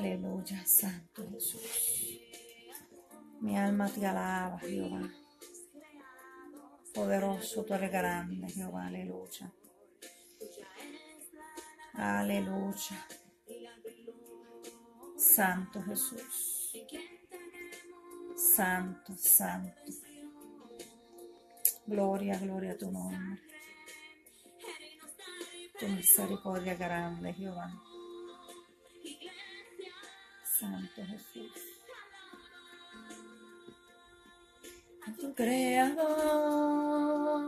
Aleluya, Santo Jesús. Mi alma te alaba, Jehová. Poderoso, tu eres grande, Jehová, aleluya. Aleluya. Santo Jesús. Santo, santo. Gloria, gloria a tu nombre. Tu misericordia grande, Jehová. Santo Jesús. A tu creador.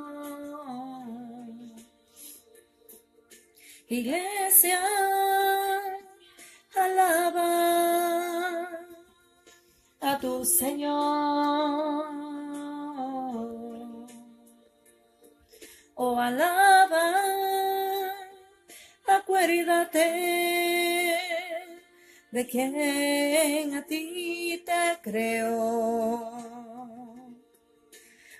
Iglesia, alaba a tu Señor. Oh, alaba, acuérdate de quien a ti te creó.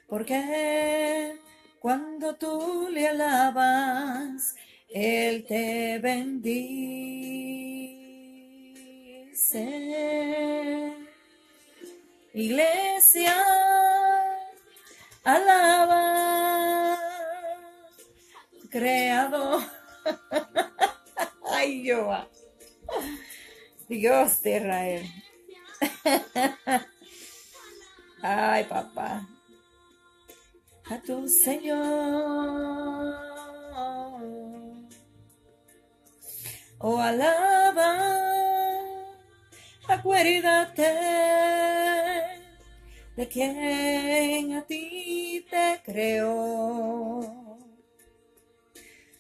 Porque cuando tú le alabas, Él te bendice. Iglesia, alaba, creado. Ay, yo. Dios de Israel. Ay, papá. A tu Señor. Oh, alaba, acuérdate de quien a ti te creó.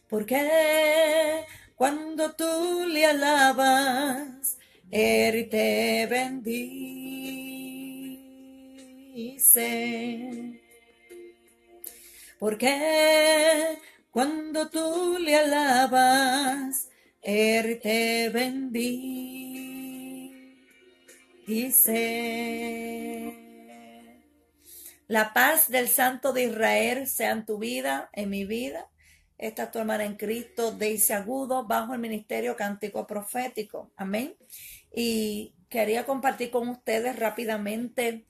Porque cuando tú le alabas, él te bendice. Porque cuando tú le alabas, Él te bendice. La paz del Santo de Israel sea en tu vida, en mi vida. Esta es tu hermana en Cristo, dice Agudo, bajo el ministerio cántico profético. Amén y quería compartir con ustedes rápidamente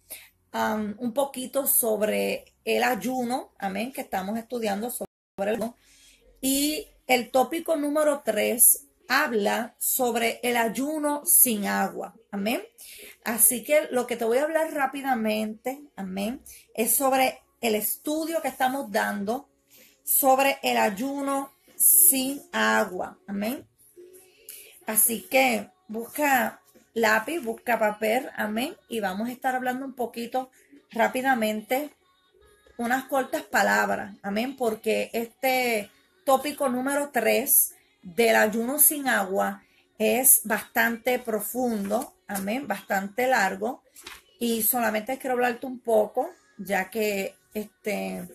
um, un poquito sobre el ayuno, amén, que estamos estudiando sobre el ayuno. Y el tópico número tres habla sobre el ayuno sin agua, amén. Así que lo que te voy a hablar rápidamente, amén, es sobre el estudio que estamos dando sobre el ayuno sin agua, amén. Así que busca lápiz, busca papel, amén. Y vamos a estar hablando un poquito rápidamente, unas cortas palabras, amén, porque este tópico número 3 del ayuno sin agua es bastante profundo, amén, bastante largo. Y solamente quiero hablarte un poco, ya que este,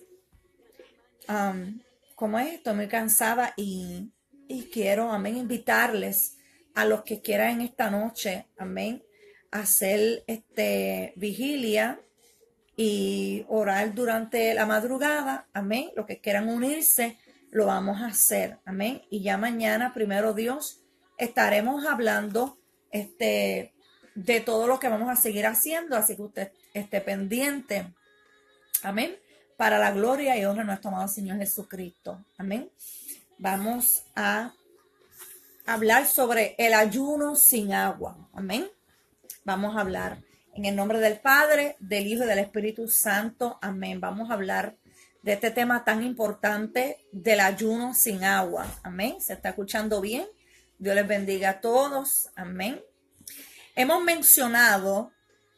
como es, estoy muy cansada y, y quiero, amén, invitarles a los que quieran en esta noche, amén, hacer este vigilia y orar durante la madrugada, amén, los que quieran unirse, lo vamos a hacer, amén. Y ya mañana, primero Dios, estaremos hablando este, de todo lo que vamos a seguir haciendo, así que usted esté pendiente, amén, para la gloria y honra de nuestro amado Señor Jesucristo, amén. Vamos a hablar sobre el ayuno sin agua. Amén. Vamos a hablar en el nombre del Padre, del Hijo y del Espíritu Santo. Amén. Vamos a hablar de este tema tan importante del ayuno sin agua. Amén. ¿Se está escuchando bien? Dios les bendiga a todos. Amén. Hemos mencionado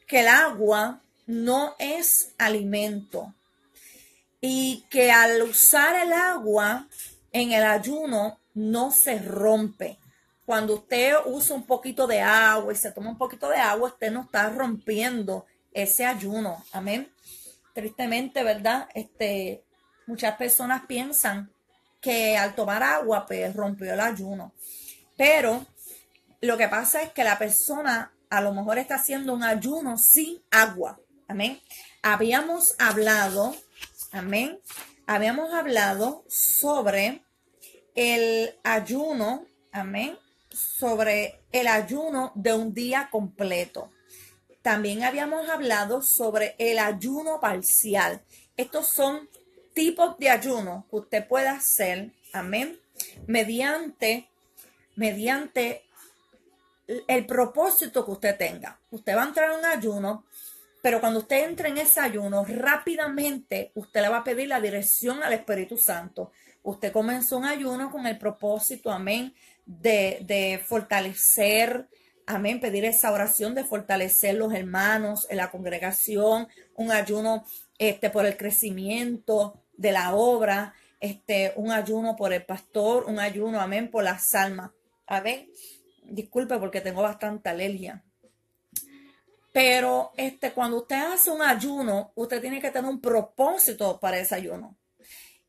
que el agua no es alimento y que al usar el agua en el ayuno no se rompe. Cuando usted usa un poquito de agua y se toma un poquito de agua, usted no está rompiendo ese ayuno. Amén. Tristemente, ¿verdad? Este, muchas personas piensan que al tomar agua, pues rompió el ayuno. Pero lo que pasa es que la persona a lo mejor está haciendo un ayuno sin agua. Amén. Habíamos hablado, amén. Habíamos hablado sobre el ayuno, amén, sobre el ayuno de un día completo. También habíamos hablado sobre el ayuno parcial. Estos son tipos de ayuno que usted puede hacer, amén, mediante, mediante el propósito que usted tenga. Usted va a entrar en un ayuno, pero cuando usted entre en ese ayuno, rápidamente usted le va a pedir la dirección al Espíritu Santo. Usted comenzó un ayuno con el propósito, amén, de, fortalecer, amén, pedir esa oración de fortalecer los hermanos en la congregación, un ayuno este, por el crecimiento de la obra, este, un ayuno por el pastor, un ayuno, amén, por las almas. Amén. Disculpe porque tengo bastante alergia. Pero este, cuando usted hace un ayuno, usted tiene que tener un propósito para ese ayuno.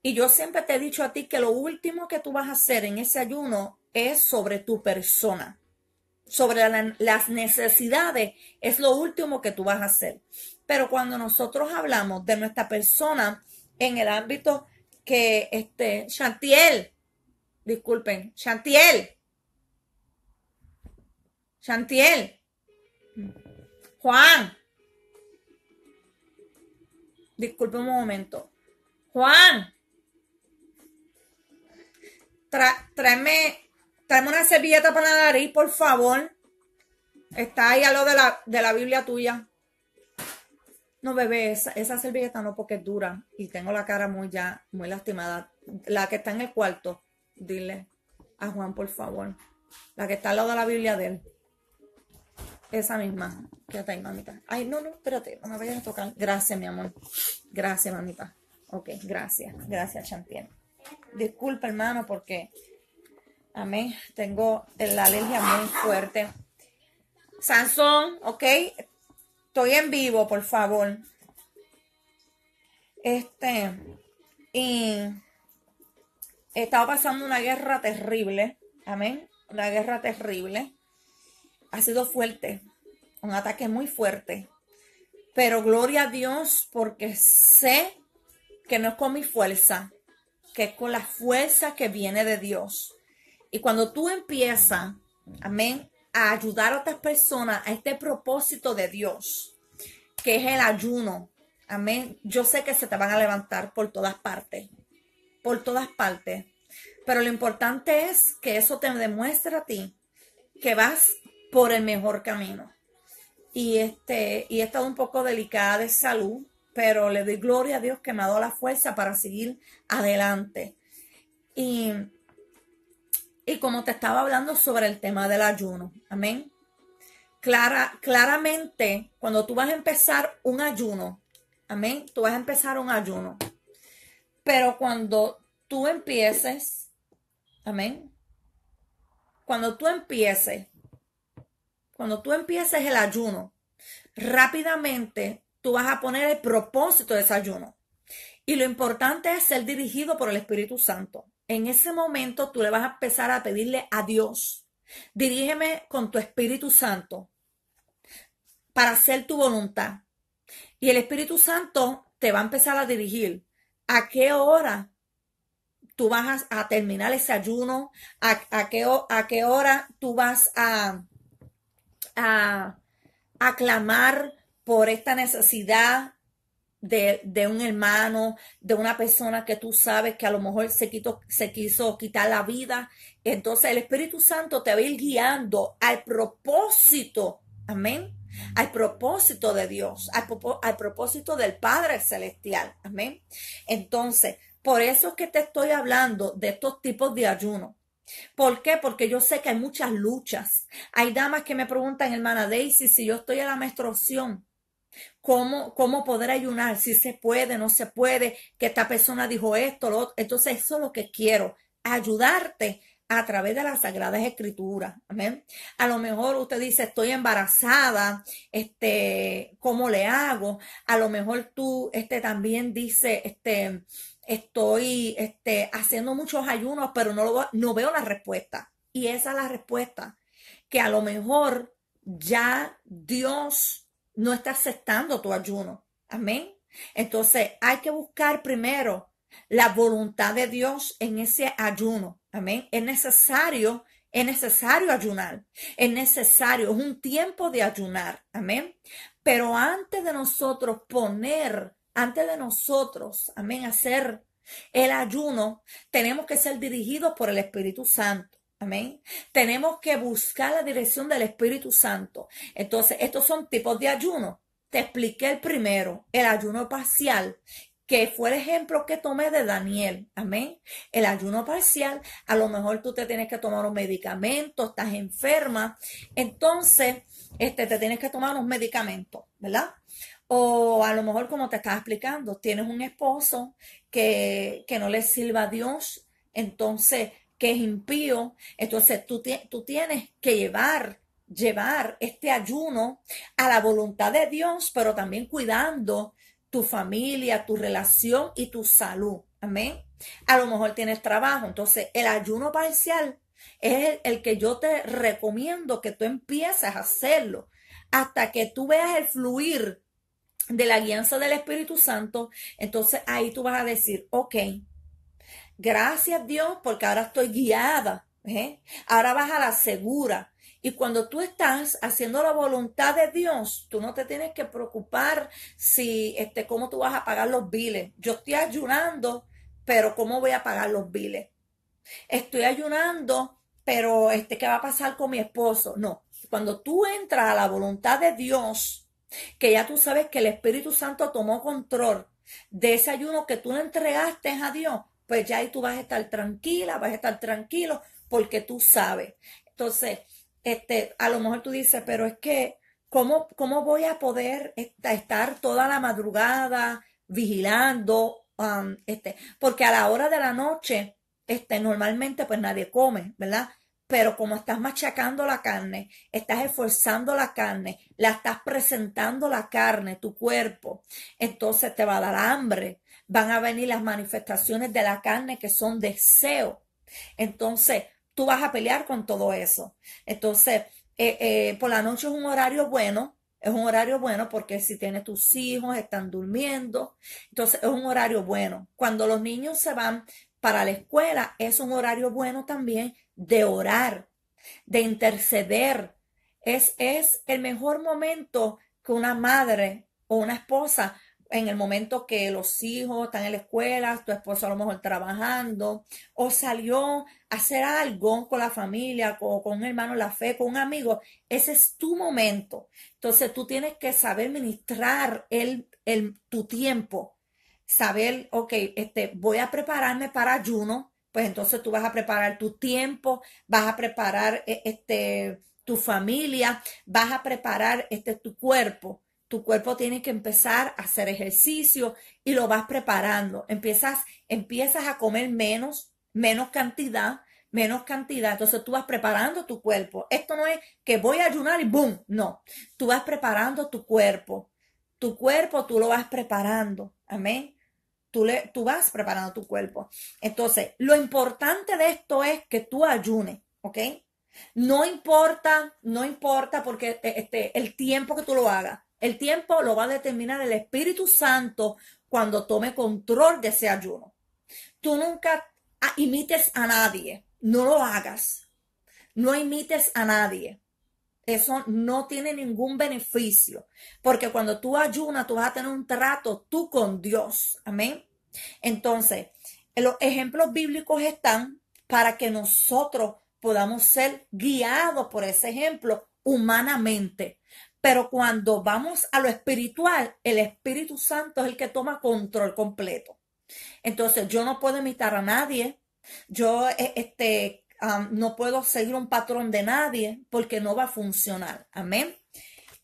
Y yo siempre te he dicho a ti que lo último que tú vas a hacer en ese ayuno es sobre tu persona, sobre las necesidades, es lo último que tú vas a hacer. Pero cuando nosotros hablamos de nuestra persona en el ámbito que, este, Chantiel, disculpen, Chantiel, Chantiel, Juan, disculpe un momento, Juan, Tra, tráeme, una servilleta para la nariz, por favor. Está ahí a lo de la, Biblia tuya. No, bebé, esa, servilleta no, porque es dura y tengo la cara muy ya, muy lastimada. La que está en el cuarto, dile a Juan, por favor. La que está al lado de la Biblia de él. Esa misma. está ahí, mamita. Ay, no, no, espérate, no me vayas a tocar. Gracias, mi amor. Gracias, mamita. Ok, gracias. Gracias, Champion. Disculpa, hermano, porque amén, tengo la alergia muy fuerte. Sansón, ok, estoy en vivo, por favor. Este, y estaba pasando una guerra terrible, amén, una guerra terrible. Ha sido fuerte, un ataque muy fuerte. Pero gloria a Dios porque sé que no es con mi fuerza, que es con la fuerza que viene de Dios. Y cuando tú empiezas, amén, a ayudar a otras personas a este propósito de Dios, que es el ayuno, amén, yo sé que se te van a levantar por todas partes, por todas partes. Pero lo importante es que eso te demuestre a ti que vas por el mejor camino. Y, este, y he estado un poco delicada de salud, pero le doy gloria a Dios que me ha dado la fuerza para seguir adelante. Y, como te estaba hablando sobre el tema del ayuno, amén. Clara, claramente, cuando tú vas a empezar un ayuno, amén, tú vas a empezar un ayuno. Pero cuando tú empieces, amén, cuando tú empieces, cuando tú empieces el ayuno, rápidamente tú vas a poner el propósito de ese ayuno. Y lo importante es ser dirigido por el Espíritu Santo. En ese momento tú le vas a empezar a pedirle a Dios, dirígeme con tu Espíritu Santo para hacer tu voluntad. Y el Espíritu Santo te va a empezar a dirigir a qué hora tú vas a, terminar ese ayuno, a, qué, a qué hora tú vas a, a, a clamar por esta necesidad de, un hermano, de una persona que tú sabes que a lo mejor se, se quiso quitar la vida. Entonces el Espíritu Santo te va a ir guiando al propósito, amén, al propósito de Dios, al, al propósito del Padre Celestial, amén. Entonces, por eso es que te estoy hablando de estos tipos de ayuno. ¿Por qué? Porque yo sé que hay muchas luchas. Hay damas que me preguntan, hermana Daisy, si yo estoy en la menstruación, cómo, cómo poder ayunar, si se puede, no se puede, que esta persona dijo esto, lo Entonces, eso es lo que quiero, ayudarte a través de las sagradas escrituras. Amén. A lo mejor usted dice, estoy embarazada, este, ¿cómo le hago? A lo mejor tú este, también dice, este, estoy este, haciendo muchos ayunos, pero no, no veo la respuesta. Y esa es la respuesta, que a lo mejor ya Dios no está aceptando tu ayuno. Amén. Entonces hay que buscar primero la voluntad de Dios en ese ayuno. Amén. Es necesario, es necesario ayunar. Es necesario, es un tiempo de ayunar. Amén. Pero antes de nosotros poner, antes de nosotros, amén, hacer el ayuno, tenemos que ser dirigidos por el Espíritu Santo. Amén. Tenemos que buscar la dirección del Espíritu Santo. Entonces, estos son tipos de ayuno. Te expliqué el primero, el ayuno parcial, que fue el ejemplo que tomé de Daniel. Amén. El ayuno parcial, a lo mejor tú te tienes que tomar un medicamento, estás enferma. Entonces, este, te tienes que tomar unos medicamentos, ¿verdad? O a lo mejor, como te estaba explicando, tienes un esposo que, que no le sirva a Dios. Entonces, que es impío. Entonces tú, tú tienes que llevar llevar este ayuno a la voluntad de Dios, pero también cuidando tu familia, tu relación y tu salud. Amén. A lo mejor tienes trabajo. Entonces, el ayuno parcial es el, que yo te recomiendo que tú empieces a hacerlo hasta que tú veas el fluir de la alianza del Espíritu Santo. Entonces, ahí tú vas a decir, ok, Gracias Dios porque ahora estoy guiada. ¿eh? Ahora vas a la segura. Y cuando tú estás haciendo la voluntad de Dios, tú no te tienes que preocupar si, este, cómo tú vas a pagar los biles. Yo estoy ayunando, pero ¿cómo voy a pagar los biles? Estoy ayunando, pero este, ¿qué va a pasar con mi esposo? No. Cuando tú entras a la voluntad de Dios, que ya tú sabes que el Espíritu Santo tomó control de ese ayuno que tú le entregaste a Dios, pues ya ahí tú vas a estar tranquila, vas a estar tranquilo, porque tú sabes. Entonces, este, a lo mejor tú dices, pero es que, ¿cómo, cómo voy a poder estar toda la madrugada vigilando? Um, este, porque a la hora de la noche, este, normalmente pues nadie come, ¿verdad? Pero como estás machacando la carne, estás esforzando la carne, la estás presentando la carne, tu cuerpo, entonces te va a dar hambre. Van a venir las manifestaciones de la carne que son deseo. Entonces, tú vas a pelear con todo eso. Entonces, eh, eh, por la noche es un horario bueno, es un horario bueno porque si tienes tus hijos, están durmiendo, entonces es un horario bueno. Cuando los niños se van para la escuela, es un horario bueno también de orar, de interceder. Es, es el mejor momento que una madre o una esposa en el momento que los hijos están en la escuela, tu esposo a lo mejor trabajando, o salió a hacer algo con la familia, con, un hermano la fe, con un amigo, ese es tu momento. Entonces tú tienes que saber ministrar el, tu tiempo, saber, ok, este, voy a prepararme para ayuno, pues entonces tú vas a preparar tu tiempo, vas a preparar e, este, tu familia, vas a preparar este, tu cuerpo tu cuerpo tiene que empezar a hacer ejercicio y lo vas preparando. Empiezas, empiezas a comer menos, menos cantidad, menos cantidad. Entonces tú vas preparando tu cuerpo. Esto no es que voy a ayunar y boom, no. Tú vas preparando tu cuerpo. Tu cuerpo tú lo vas preparando. Amén. Tú, le, tú vas preparando tu cuerpo. Entonces, lo importante de esto es que tú ayunes, ¿ok? No importa, no importa porque eh, este, el tiempo que tú lo hagas el tiempo lo va a determinar el Espíritu Santo cuando tome control de ese ayuno. Tú nunca imites a nadie, no lo hagas. No imites a nadie. Eso no tiene ningún beneficio, porque cuando tú ayunas, tú vas a tener un trato tú con Dios. Amén. Entonces, los ejemplos bíblicos están para que nosotros podamos ser guiados por ese ejemplo humanamente, pero cuando vamos a lo espiritual, el Espíritu Santo es el que toma control completo. Entonces, yo no puedo imitar a nadie. Yo e, este, no puedo seguir un patrón de nadie porque no va a funcionar. Amén.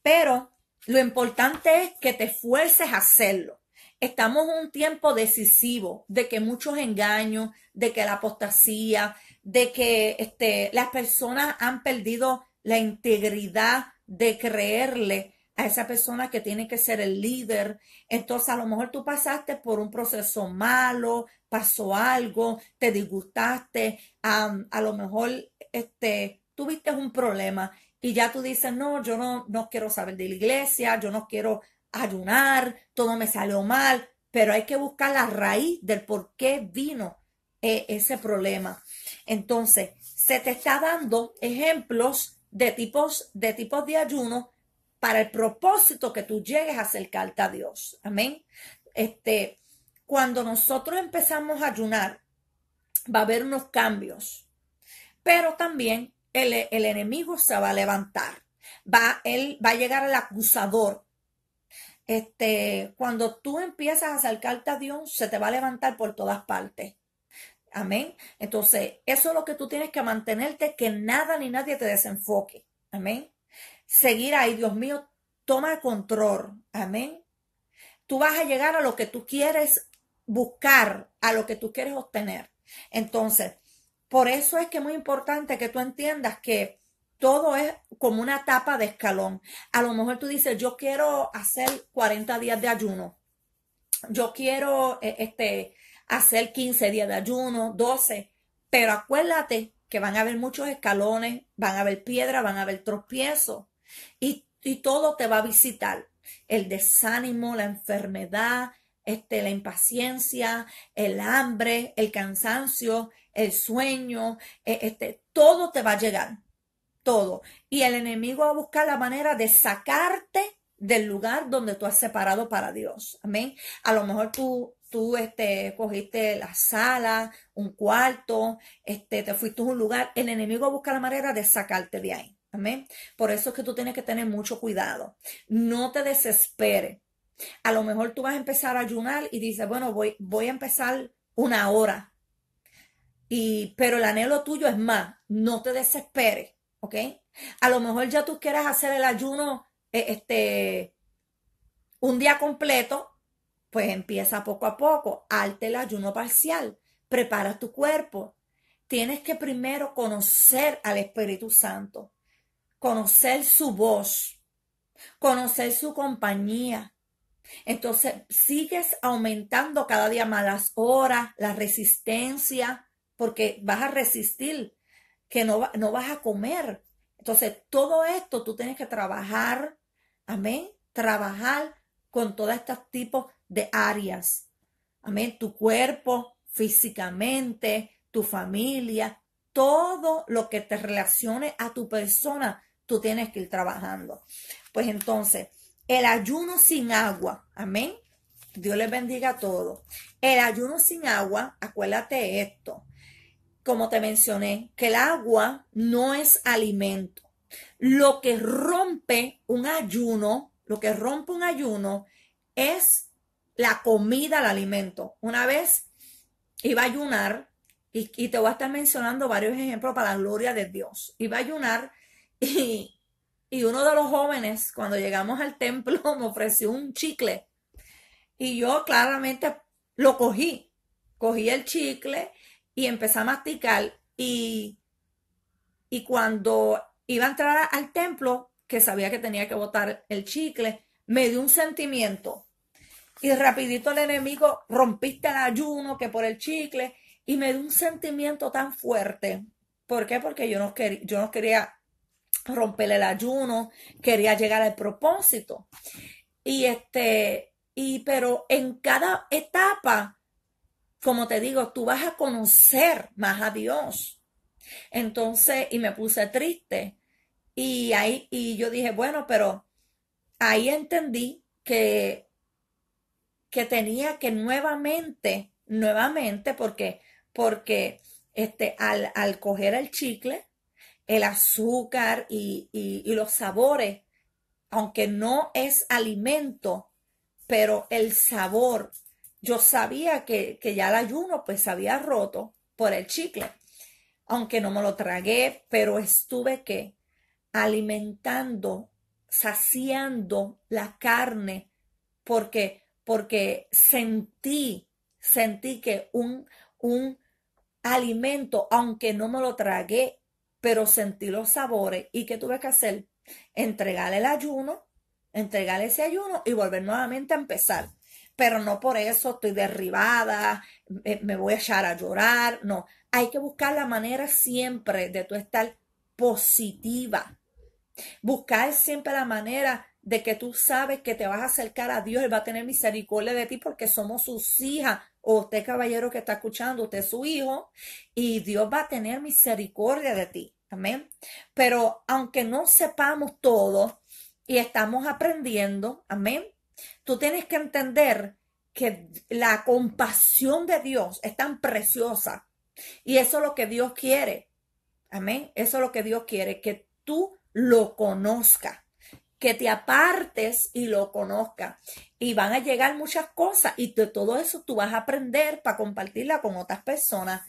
Pero lo importante es que te esfuerces a hacerlo. Estamos en un tiempo decisivo de que muchos engaños, de que la apostasía, de que este, las personas han perdido la integridad de creerle a esa persona que tiene que ser el líder. Entonces, a lo mejor tú pasaste por un proceso malo, pasó algo, te disgustaste, a lo mejor este, tuviste un problema y ya tú dices, no, yo no, no quiero saber de la iglesia, yo no quiero ayunar, todo me salió mal, pero hay que buscar la raíz del por qué vino eh, ese problema. Entonces, se te está dando ejemplos de tipos de, tipos de ayuno para el propósito que tú llegues a acercarte a Dios. Amén. Este, cuando nosotros empezamos a ayunar, va a haber unos cambios, pero también el, enemigo se va a levantar. Va, él, va a llegar el acusador. Este, cuando tú empiezas a acercarte a Dios, se te va a levantar por todas partes Amén. Entonces, eso es lo que tú tienes que mantenerte, que nada ni nadie te desenfoque. Amén. Seguir ahí, Dios mío, toma control. Amén. Tú vas a llegar a lo que tú quieres buscar, a lo que tú quieres obtener. Entonces, por eso es que es muy importante que tú entiendas que todo es como una tapa de escalón. A lo mejor tú dices, yo quiero hacer 40 días de ayuno. Yo quiero, eh, este, hacer 15 días de ayuno, 12, pero acuérdate que van a haber muchos escalones, van a haber piedras, van a haber tropiezos y, todo te va a visitar. El desánimo, la enfermedad, este, la impaciencia, el hambre, el cansancio, el sueño, e, este, todo te va a llegar, todo. Y el enemigo va a buscar la manera de sacarte del lugar donde tú has separado para Dios. Amén. A lo mejor tú tú este, cogiste la sala, un cuarto, este, te fuiste a un lugar, el enemigo busca la manera de sacarte de ahí. Amén. Por eso es que tú tienes que tener mucho cuidado. No te desesperes. A lo mejor tú vas a empezar a ayunar y dices, bueno, voy, voy a empezar una hora. Y, pero el anhelo tuyo es más, no te desesperes, ¿ok? A lo mejor ya tú quieras hacer el ayuno e, este, un día completo pues empieza poco a poco, alte el ayuno parcial, prepara tu cuerpo. Tienes que primero conocer al Espíritu Santo, conocer su voz, conocer su compañía. Entonces sigues aumentando cada día más las horas, la resistencia, porque vas a resistir, que no, no vas a comer. Entonces todo esto tú tienes que trabajar, amén, trabajar con todos estos tipos de áreas. Amén. Tu cuerpo, físicamente, tu familia, todo lo que te relacione a tu persona, tú tienes que ir trabajando. Pues entonces, el ayuno sin agua. Amén. Dios les bendiga a todos. El ayuno sin agua, acuérdate esto. Como te mencioné, que el agua no es alimento. Lo que rompe un ayuno, lo que rompe un ayuno es la comida, el alimento. Una vez iba a ayunar, y, te voy a estar mencionando varios ejemplos para la gloria de Dios. Iba a ayunar y, uno de los jóvenes, cuando llegamos al templo, me ofreció un chicle. Y yo claramente lo cogí. Cogí el chicle y empecé a masticar. Y, y cuando iba a entrar al templo, que sabía que tenía que botar el chicle, me dio un sentimiento y rapidito el enemigo rompiste el ayuno que por el chicle y me dio un sentimiento tan fuerte. ¿Por qué? Porque yo no, yo no quería romperle el ayuno, quería llegar al propósito. Y este, y pero en cada etapa, como te digo, tú vas a conocer más a Dios. Entonces, y me puse triste. Y ahí, y yo dije, bueno, pero ahí entendí que que tenía que nuevamente, nuevamente, porque, porque este, al, coger el chicle, el azúcar y, los sabores, aunque no es alimento, pero el sabor, yo sabía que, que ya el ayuno pues se había roto por el chicle, aunque no me lo tragué, pero estuve que alimentando, saciando la carne, porque porque sentí, sentí que un, un alimento, aunque no me lo tragué, pero sentí los sabores y que tuve que hacer, entregarle el ayuno, entregarle ese ayuno y volver nuevamente a empezar. Pero no por eso estoy derribada, me voy a echar a llorar, no. Hay que buscar la manera siempre de tú estar positiva. Buscar siempre la manera de que tú sabes que te vas a acercar a Dios, y va a tener misericordia de ti porque somos sus hijas. O usted, caballero que está escuchando, usted es su hijo, y Dios va a tener misericordia de ti. Amén. Pero aunque no sepamos todo y estamos aprendiendo, amén, tú tienes que entender que la compasión de Dios es tan preciosa. Y eso es lo que Dios quiere. Amén. Eso es lo que Dios quiere, que tú lo conozcas que te apartes y lo conozcas. Y van a llegar muchas cosas y de todo eso tú vas a aprender para compartirla con otras personas.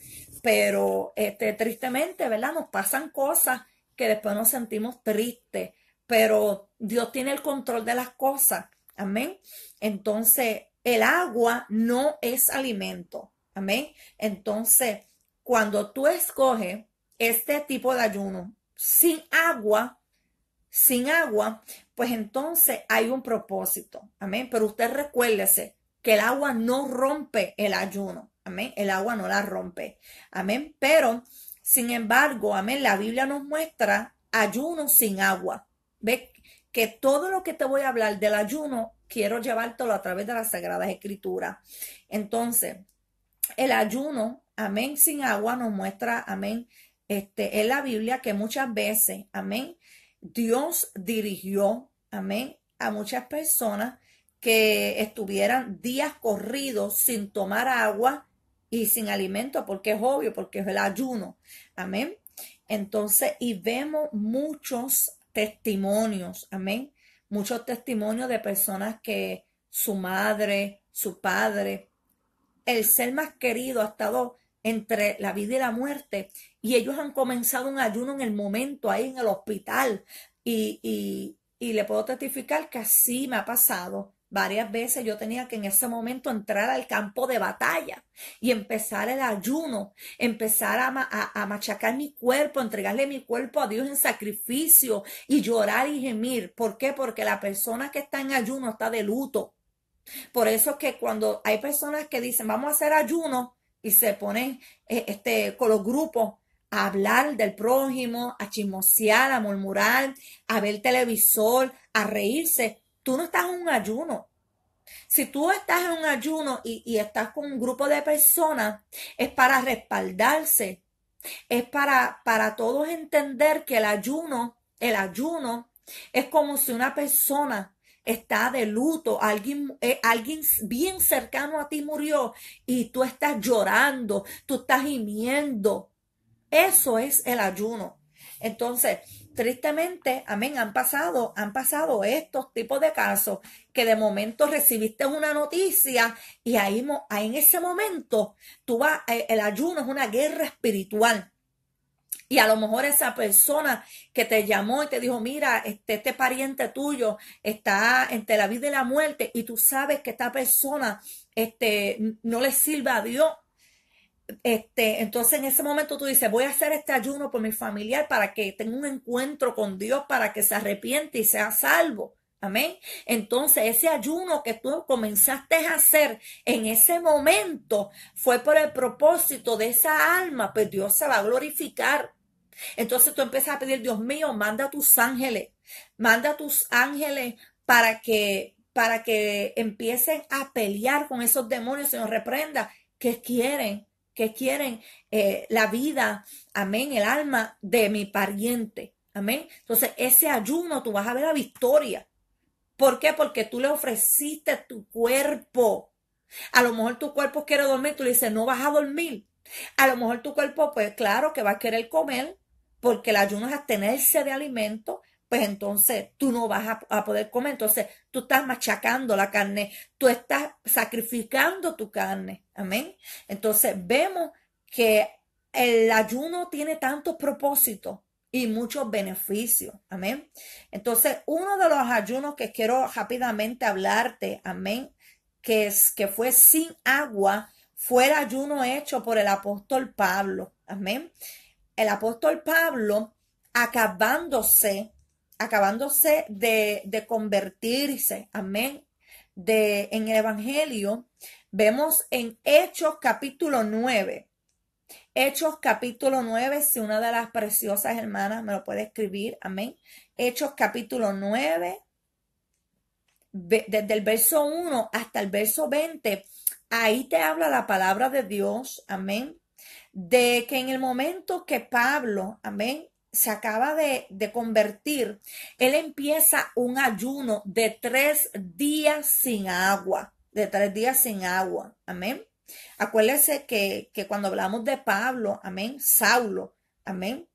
Pero este, tristemente, ¿verdad? Nos pasan cosas que después nos sentimos tristes, pero Dios tiene el control de las cosas. Amén. Entonces, el agua no es alimento. Amén. Entonces, cuando tú escoges este tipo de ayuno sin agua, sin agua, pues entonces hay un propósito. Amén. Pero usted recuérdese que el agua no rompe el ayuno. Amén. El agua no la rompe. Amén. Pero, sin embargo, amén, la Biblia nos muestra ayuno sin agua. ¿Ve? Que todo lo que te voy a hablar del ayuno, quiero llevártelo a través de las Sagradas Escrituras. Entonces, el ayuno, amén, sin agua nos muestra, amén, este, es la Biblia que muchas veces, amén, Dios dirigió, amén, a muchas personas que estuvieran días corridos sin tomar agua y sin alimento, porque es obvio, porque es el ayuno. Amén. Entonces, y vemos muchos testimonios, amén. Muchos testimonios de personas que su madre, su padre, el ser más querido ha estado entre la vida y la muerte y ellos han comenzado un ayuno en el momento, ahí en el hospital. Y, y, y le puedo testificar que así me ha pasado. Varias veces yo tenía que en ese momento entrar al campo de batalla y empezar el ayuno, empezar a, machacar mi cuerpo, entregarle mi cuerpo a Dios en sacrificio y llorar y gemir. ¿Por qué? Porque la persona que está en ayuno está de luto. Por eso es que cuando hay personas que dicen vamos a hacer ayuno y se ponen eh, este, con los grupos hablar del prójimo, a chismosear, a murmurar, a ver televisor, a reírse. Tú no estás en un ayuno. Si tú estás en un ayuno y, estás con un grupo de personas, es para respaldarse. Es para, para todos entender que el ayuno, el ayuno es como si una persona está de luto, alguien, eh, alguien bien cercano a ti murió y tú estás llorando, tú estás gimiendo, eso es el ayuno. Entonces, tristemente, amén, han pasado, han pasado estos tipos de casos que de momento recibiste una noticia y ahí, ahí en ese momento tú vas, eh, el ayuno es una guerra espiritual. Y a lo mejor esa persona que te llamó y te dijo, mira, este, este pariente tuyo está entre la vida y la muerte, y tú sabes que esta persona este, no le sirve a Dios, este, entonces en ese momento tú dices, voy a hacer este ayuno por mi familiar para que tenga un encuentro con Dios, para que se arrepiente y sea salvo. Amén. Entonces ese ayuno que tú comenzaste a hacer en ese momento fue por el propósito de esa alma, pues Dios se va a glorificar. Entonces tú empiezas a pedir, Dios mío, manda tus ángeles, manda tus ángeles para que, para que empiecen a pelear con esos demonios, Señor, reprenda, que quieren que quieren eh, la vida, amén, el alma de mi pariente, amén. Entonces, ese ayuno tú vas a ver la victoria. ¿Por qué? Porque tú le ofreciste tu cuerpo. A lo mejor tu cuerpo quiere dormir, tú le dices, no vas a dormir. A lo mejor tu cuerpo, pues claro que va a querer comer, porque el ayuno es abstenerse de alimento, pues entonces tú no vas a, poder comer. Entonces tú estás machacando la carne, tú estás sacrificando tu carne. Amén. Entonces vemos que el ayuno tiene tantos propósitos y muchos beneficios. Amén. Entonces, uno de los ayunos que quiero rápidamente hablarte, amén, que es que fue sin agua, fue el ayuno hecho por el apóstol Pablo. Amén. El apóstol Pablo acabándose acabándose de, convertirse, amén, de, en el Evangelio, vemos en Hechos capítulo 9. Hechos capítulo 9, si una de las preciosas hermanas me lo puede escribir, amén. Hechos capítulo 9, desde el verso 1 hasta el verso 20, ahí te habla la palabra de Dios, amén. De que en el momento que Pablo, amén, se acaba de, convertir, él empieza un ayuno de tres días sin agua, de tres días sin agua, amén. Acuérdese que, que cuando hablamos de Pablo, amén, Saulo, amén.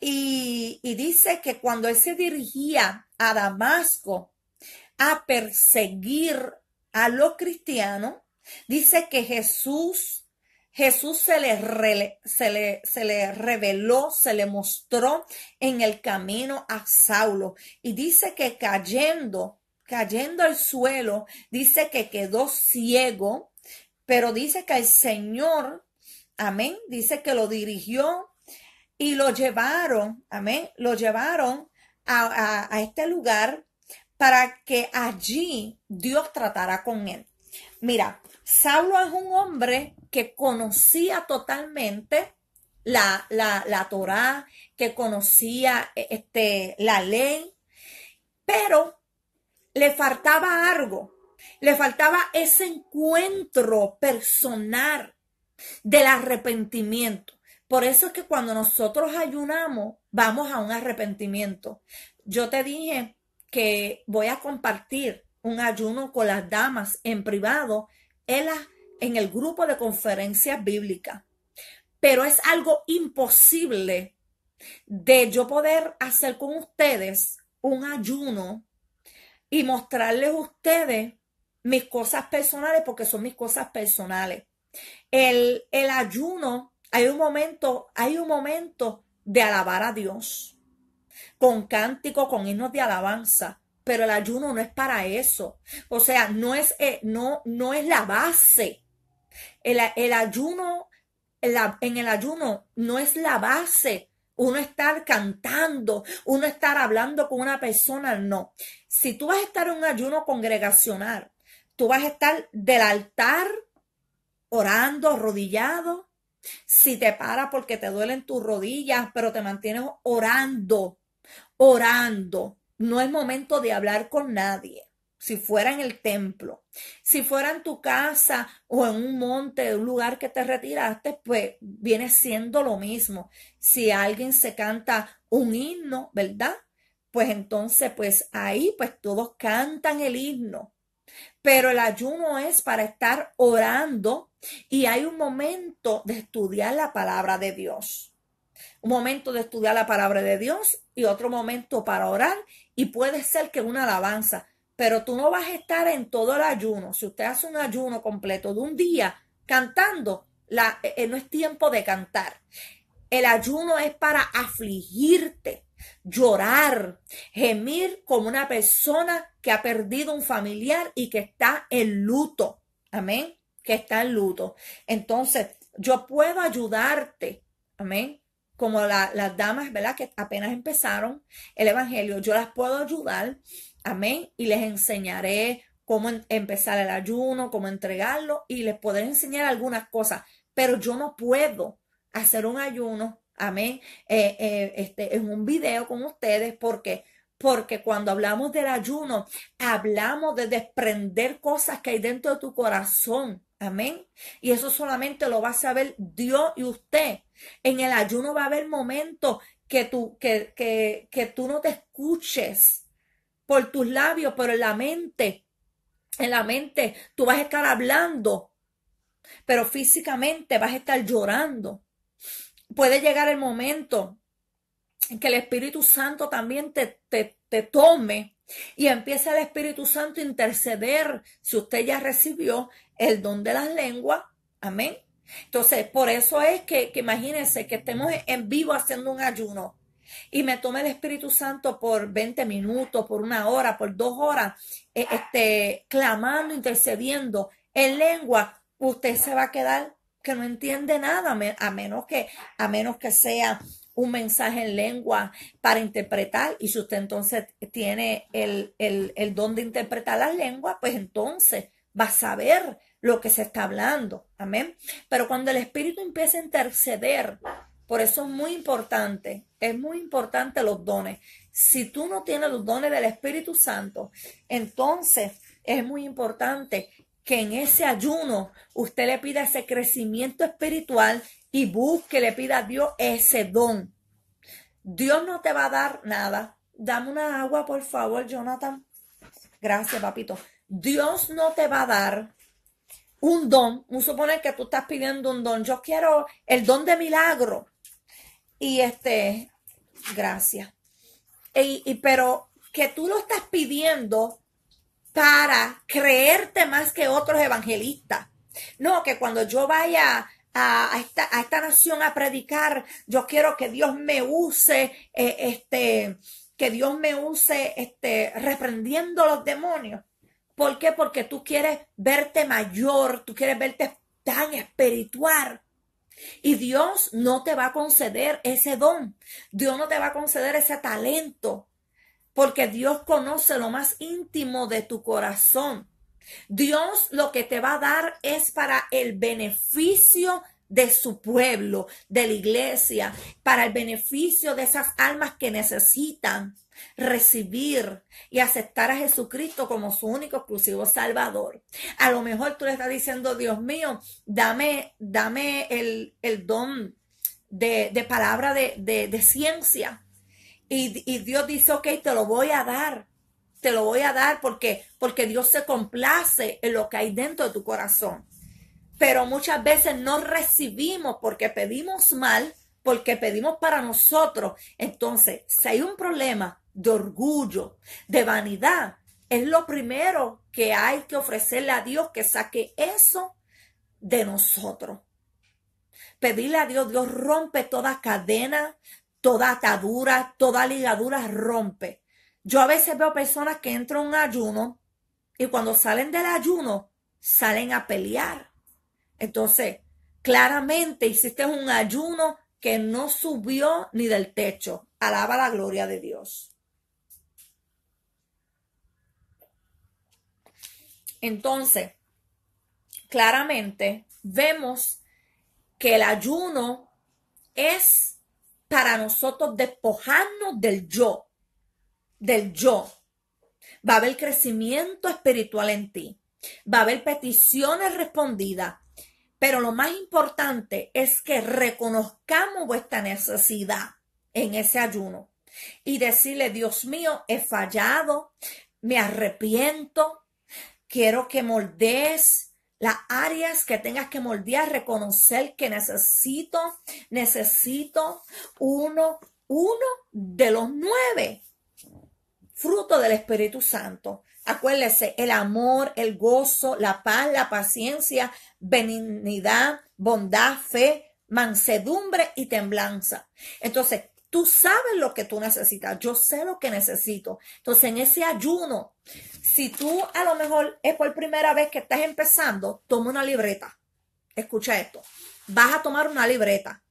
Y, y dice que cuando él se dirigía a Damasco a perseguir a los cristianos, dice que Jesús Jesús se le, se, se le, reveló, se le mostró en el camino a Saulo. Y dice que cayendo, cayendo al suelo, dice que quedó ciego, pero dice que el Señor, amén, dice que lo dirigió y lo llevaron, amén, lo llevaron a este lugar para que allí Dios tratara con él. Mira, Saulo es un hombre que conocía totalmente la, la, Torá, que conocía e, este, la ley, pero le faltaba algo, le faltaba ese encuentro personal del arrepentimiento. Por eso es que cuando nosotros ayunamos, vamos a un arrepentimiento. Yo te dije que voy a compartir un ayuno con las damas en privado en, el grupo de conferencias bíblicas. Pero es algo imposible de yo poder hacer con ustedes un ayuno y mostrarles a ustedes mis cosas personales porque son mis cosas personales. El, el ayuno, hay un momento, hay un momento de alabar a Dios con cántico, con himnos de alabanza pero el ayuno no es para eso. O sea, no es, eh, no, no es la base. El, ayuno, en el ayuno no es la base. Uno estar cantando, uno estar hablando con una persona, no. Si tú vas a estar en un ayuno congregacional, tú vas a estar del altar orando, arrodillado. Si te paras porque te duelen tus rodillas, pero te mantienes orando, orando, no es momento de hablar con nadie. Si fuera en el templo, si fuera en tu casa o en un monte, un lugar que te retiraste, pues viene siendo lo mismo. Si alguien se canta un himno, ¿verdad? Pues entonces, pues ahí, pues todos cantan el himno. Pero el ayuno es para estar orando y hay un momento de estudiar la palabra de Dios un momento de estudiar la palabra de Dios y otro momento para orar y puede ser que una alabanza, pero tú no vas a estar en todo el ayuno. Si usted hace un ayuno completo de un día cantando, la, eh, eh, no es tiempo de cantar. El ayuno es para afligirte, llorar, gemir como una persona que ha perdido un familiar y que está en luto. Amén. Que está en luto. Entonces, yo puedo ayudarte. Amén como las damas, ¿verdad? Que apenas empezaron el Evangelio, yo las puedo ayudar, amén, y les enseñaré cómo empezar el ayuno, cómo entregarlo, y les podré enseñar algunas cosas, pero yo no puedo hacer un ayuno, amén, eh, eh, este, en un video con ustedes, porque porque cuando hablamos del ayuno, hablamos de desprender cosas que hay dentro de tu corazón. Amén. Y eso solamente lo va a saber Dios y usted. En el ayuno va a haber momentos que tú, que, que, que tú no te escuches por tus labios, pero en la mente, en la mente tú vas a estar hablando, pero físicamente vas a estar llorando. Puede llegar el momento en que el Espíritu Santo también te, te, te tome y empiece el Espíritu Santo a interceder si usted ya recibió el don de las lenguas. Amén. Entonces, por eso es que, que imagínense que estemos en vivo haciendo un ayuno y me tome el Espíritu Santo por 20 minutos, por una hora, por dos horas, eh, este, clamando, intercediendo en lengua, usted se va a quedar que no entiende nada, a menos que, a menos que sea un mensaje en lengua para interpretar y si usted entonces tiene el, el don de interpretar las lenguas, pues entonces va a saber lo que se está hablando. Amén. Pero cuando el Espíritu empieza a interceder, por eso es muy importante, es muy importante los dones. Si tú no tienes los dones del Espíritu Santo, entonces es muy importante que en ese ayuno usted le pida ese crecimiento espiritual y busque, le pida a Dios ese don. Dios no te va a dar nada. Dame una agua, por favor, Jonathan. Gracias, papito. Dios no te va a dar un don, un supone que tú estás pidiendo un don, yo quiero el don de milagro. Y este, gracias. E, y, pero que tú lo estás pidiendo para creerte más que otros evangelistas. No, que cuando yo vaya a, esta, nación a predicar, yo quiero que Dios me use, eh, este, que Dios me use este, reprendiendo los demonios. ¿Por qué? Porque tú quieres verte mayor, tú quieres verte tan espiritual. Y Dios no te va a conceder ese don, Dios no te va a conceder ese talento, porque Dios conoce lo más íntimo de tu corazón. Dios lo que te va a dar es para el beneficio de su pueblo, de la iglesia, para el beneficio de esas almas que necesitan recibir y aceptar a Jesucristo como su único exclusivo Salvador. A lo mejor tú le estás diciendo, Dios mío, dame, dame el, el don de, palabra de, ciencia. Y, y, Dios dice, ok, te lo voy a dar. Te lo voy a dar porque, porque Dios se complace en lo que hay dentro de tu corazón. Pero muchas veces no recibimos porque pedimos mal, porque pedimos para nosotros. Entonces, si hay un problema, de orgullo, de vanidad, es lo primero que hay que ofrecerle a Dios que saque eso de nosotros. Pedirle a Dios, Dios rompe toda cadena, toda atadura, toda ligadura, rompe. Yo a veces veo personas que entran a un ayuno y cuando salen del ayuno salen a pelear. Entonces, claramente hiciste un ayuno que no subió ni del techo. Alaba la gloria de Dios. Entonces, claramente vemos que el ayuno es para nosotros despojarnos del yo, del yo. Va a haber crecimiento espiritual en ti, va a haber peticiones respondidas, pero lo más importante es que reconozcamos vuestra necesidad en ese ayuno y decirle, Dios mío, he fallado, me arrepiento, Quiero que moldees las áreas que tengas que moldear, reconocer que necesito, necesito uno, uno de los nueve fruto del Espíritu Santo. Acuérdese, el amor, el gozo, la paz, la paciencia, benignidad, bondad, fe, mansedumbre y temblanza. Entonces, Tú sabes lo que tú necesitas, yo sé lo que necesito. Entonces, en ese ayuno, si tú a lo mejor es por primera vez que estás empezando, toma una libreta. Escucha esto. Vas a tomar una libreta.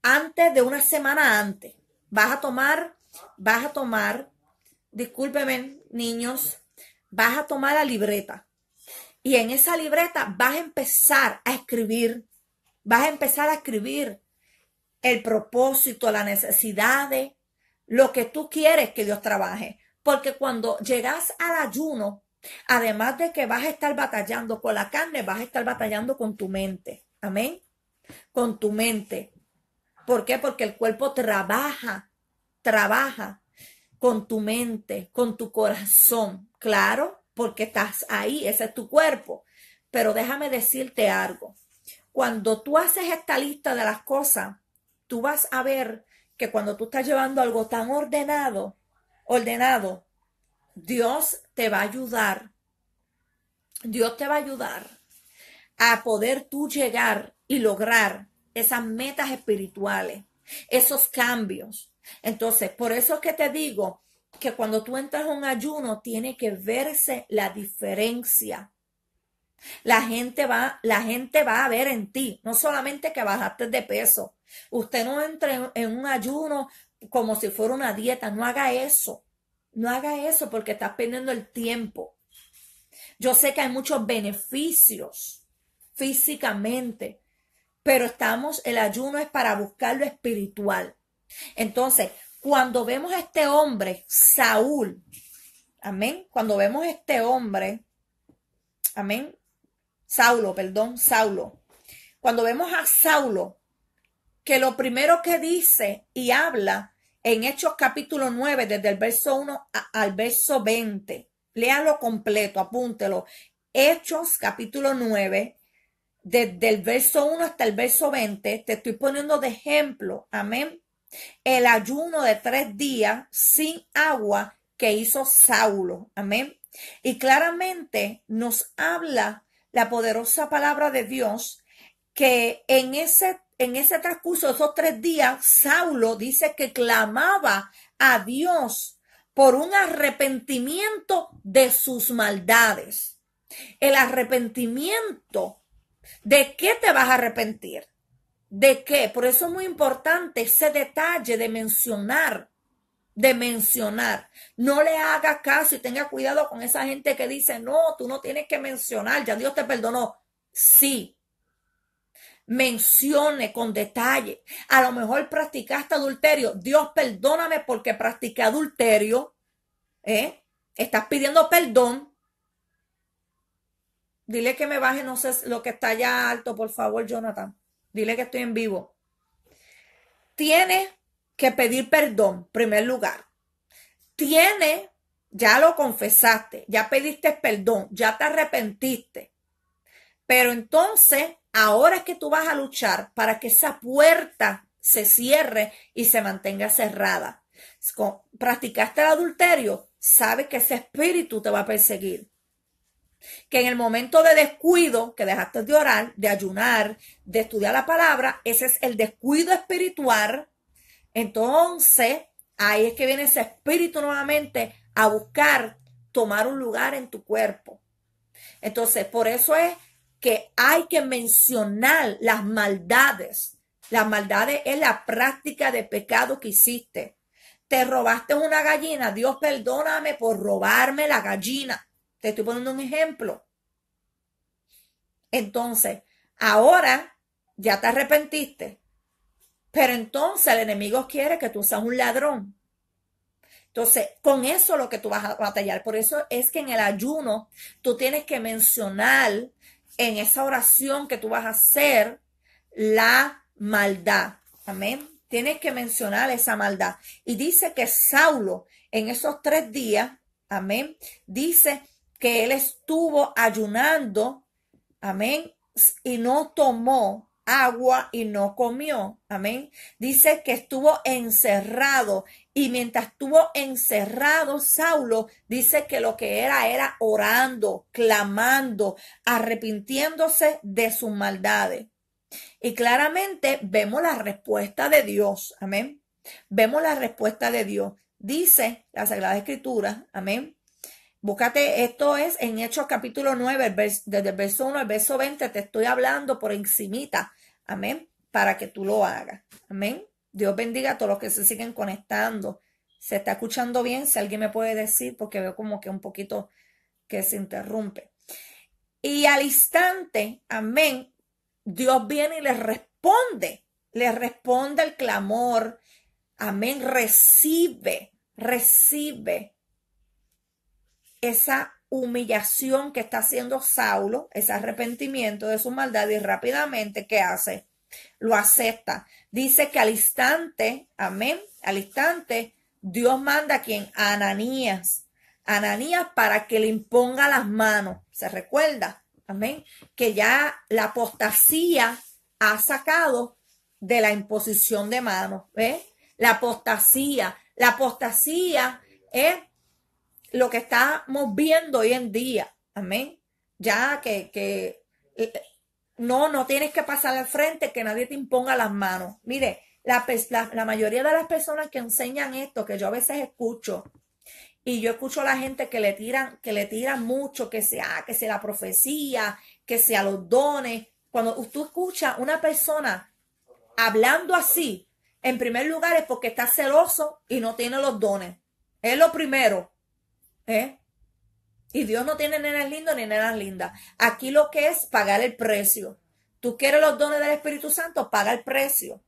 Antes de una semana antes, vas a tomar, vas a tomar, discúlpeme, niños, vas a tomar la libreta. Y en esa libreta vas a empezar a escribir. Vas a empezar a escribir el propósito, las necesidades, lo que tú quieres que Dios trabaje. Porque cuando llegas al ayuno, además de que vas a estar batallando con la carne, vas a estar batallando con tu mente. Amén. Con tu mente. ¿Por qué? Porque el cuerpo trabaja, trabaja con tu mente, con tu corazón. Claro, porque estás ahí, ese es tu cuerpo. Pero déjame decirte algo. Cuando tú haces esta lista de las cosas tú vas a ver que cuando tú estás llevando algo tan ordenado, ordenado, Dios te va a ayudar. Dios te va a ayudar a poder tú llegar y lograr esas metas espirituales, esos cambios. Entonces, por eso es que te digo que cuando tú entras a un ayuno, tiene que verse la diferencia. La gente va, la gente va a ver en ti, no solamente que bajaste de peso. Usted no entre en, un ayuno como si fuera una dieta, no haga eso. No haga eso porque estás perdiendo el tiempo. Yo sé que hay muchos beneficios físicamente, pero estamos, el ayuno es para buscar lo espiritual. Entonces, cuando vemos a este hombre, Saúl, amén, cuando vemos a este hombre, amén, Saulo, perdón, Saulo. Cuando vemos a Saulo, que lo primero que dice y habla en Hechos capítulo 9, desde el verso 1 al verso 20, léalo completo, apúntelo. Hechos capítulo 9, desde el verso 1 hasta el verso 20, te estoy poniendo de ejemplo, amén, el ayuno de tres días sin agua que hizo Saulo, amén. Y claramente nos habla la poderosa palabra de Dios, que en ese, en ese transcurso de esos tres días, Saulo dice que clamaba a Dios por un arrepentimiento de sus maldades. El arrepentimiento, ¿de qué te vas a arrepentir? ¿De qué? Por eso es muy importante ese detalle de mencionar de mencionar. No le haga caso y tenga cuidado con esa gente que dice, no, tú no tienes que mencionar, ya Dios te perdonó. Sí. Mencione con detalle. A lo mejor practicaste adulterio. Dios perdóname porque practiqué adulterio. ¿Eh? Estás pidiendo perdón. Dile que me baje, no sé lo que está allá alto, por favor, Jonathan. Dile que estoy en vivo. Tiene que pedir perdón, primer lugar. Tiene, ya lo confesaste, ya pediste perdón, ya te arrepentiste. Pero entonces, ahora es que tú vas a luchar para que esa puerta se cierre y se mantenga cerrada. Practicaste el adulterio, sabes que ese espíritu te va a perseguir. Que en el momento de descuido, que dejaste de orar, de ayunar, de estudiar la palabra, ese es el descuido espiritual entonces, ahí es que viene ese espíritu nuevamente a buscar tomar un lugar en tu cuerpo. Entonces, por eso es que hay que mencionar las maldades. Las maldades es la práctica de pecado que hiciste. Te robaste una gallina. Dios perdóname por robarme la gallina. Te estoy poniendo un ejemplo. Entonces, ahora ya te arrepentiste. Pero entonces el enemigo quiere que tú seas un ladrón. Entonces, con eso es lo que tú vas a batallar. Por eso es que en el ayuno tú tienes que mencionar en esa oración que tú vas a hacer la maldad. Amén. Tienes que mencionar esa maldad. Y dice que Saulo en esos tres días, amén, dice que él estuvo ayunando, amén, y no tomó agua y no comió. Amén. Dice que estuvo encerrado y mientras estuvo encerrado Saulo, dice que lo que era era orando, clamando, arrepintiéndose de sus maldades. Y claramente vemos la respuesta de Dios. Amén. Vemos la respuesta de Dios. Dice la Sagrada Escritura, amén, Búscate, esto es en Hechos capítulo 9, desde el verso 1 al verso 20, te estoy hablando por encimita, amén, para que tú lo hagas, amén. Dios bendiga a todos los que se siguen conectando. ¿Se está escuchando bien? Si alguien me puede decir, porque veo como que un poquito que se interrumpe. Y al instante, amén, Dios viene y le responde, le responde el clamor, amén, recibe, recibe esa humillación que está haciendo Saulo, ese arrepentimiento de su maldad y rápidamente, ¿qué hace? Lo acepta. Dice que al instante, amén, al instante, Dios manda a quien? A Ananías. Ananías para que le imponga las manos. ¿Se recuerda? Amén. Que ya la apostasía ha sacado de la imposición de manos. ¿eh? La apostasía. La apostasía es lo que estamos viendo hoy en día. Amén. Ya que, que eh, no, no tienes que pasar al frente, que nadie te imponga las manos. Mire, la, mayoría de las personas que enseñan esto, que yo a veces escucho, y yo escucho a la gente que le tiran, que le tiran mucho, que sea, ah, que sea la profecía, que sea los dones. Cuando tú escuchas una persona hablando así, en primer lugar es porque está celoso y no tiene los dones. Es lo primero. ¿Eh? Y Dios no tiene nenas lindas ni nenas lindas. Aquí lo que es pagar el precio. Tú quieres los dones del Espíritu Santo, paga el precio.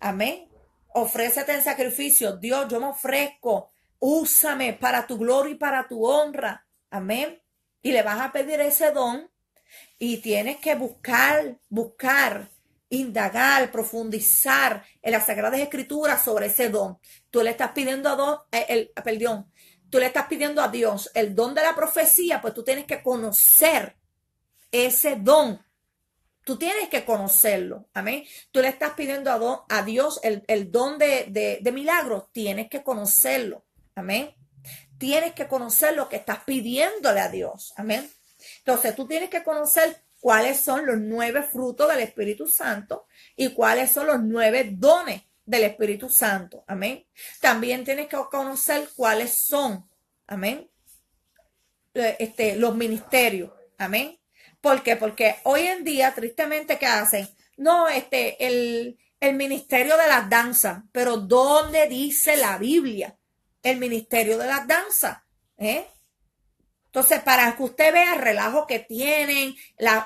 Amén. Ofrécete en sacrificio. Dios, yo me ofrezco. Úsame para tu gloria y para tu honra. Amén. Y le vas a pedir ese don y tienes que buscar, buscar, indagar, profundizar en las Sagradas Escrituras sobre ese don. Tú le estás pidiendo a Dios eh, perdón, tú le estás pidiendo a Dios el don de la profecía, pues tú tienes que conocer ese don. Tú tienes que conocerlo. Amén. Tú le estás pidiendo a, Dios el, don de, milagros. Tienes que conocerlo. Amén. Tienes que conocer lo que estás pidiéndole a Dios. Amén. Entonces tú tienes que conocer cuáles son los nueve frutos del Espíritu Santo y cuáles son los nueve dones del Espíritu Santo. Amén. También tienes que conocer cuáles son. Amén. Este, los ministerios. Amén. ¿Por qué? Porque hoy en día, tristemente, ¿qué hacen? No, este, el, el ministerio de las danzas. Pero ¿dónde dice la Biblia? El ministerio de las danzas. ¿Eh? Entonces, para que usted vea el relajo que tienen, la,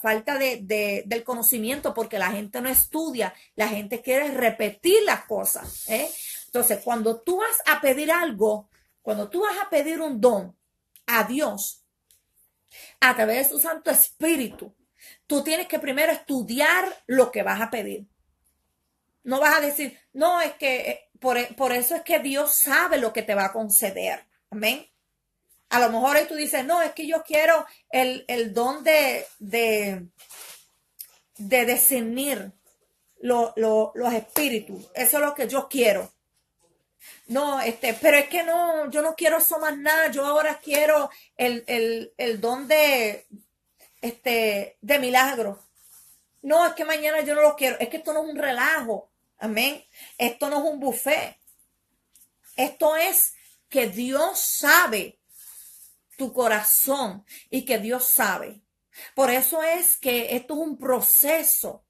falta de, del conocimiento, porque la gente no estudia, la gente quiere repetir las cosas. ¿eh? Entonces, cuando tú vas a pedir algo, cuando tú vas a pedir un don a Dios, a través de su Santo Espíritu, tú tienes que primero estudiar lo que vas a pedir. No vas a decir, no, es que eh, por, por eso es que Dios sabe lo que te va a conceder. Amén. A lo mejor ahí tú dices, no, es que yo quiero el, don de, de, de discernir los espíritus. Eso es lo que yo quiero. No, este, pero es que no, yo no quiero eso más nada. Yo ahora quiero el, el, el don de, este, de milagro. No, es que mañana yo no lo quiero. Es que esto no es un relajo. Amén. Esto no es un buffet. Esto es que Dios sabe tu corazón y que Dios sabe. Por eso es que esto es un proceso.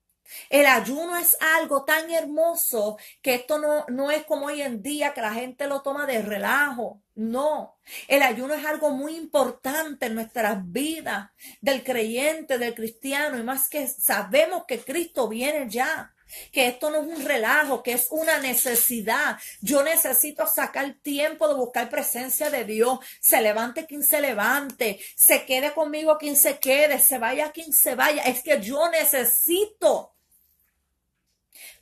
El ayuno es algo tan hermoso que esto no, no es como hoy en día que la gente lo toma de relajo. No, el ayuno es algo muy importante en nuestras vidas, del creyente, del cristiano, y más que sabemos que Cristo viene ya que esto no es un relajo, que es una necesidad. Yo necesito sacar tiempo de buscar presencia de Dios. Se levante quien se levante, se quede conmigo quien se quede, se vaya quien se vaya. Es que yo necesito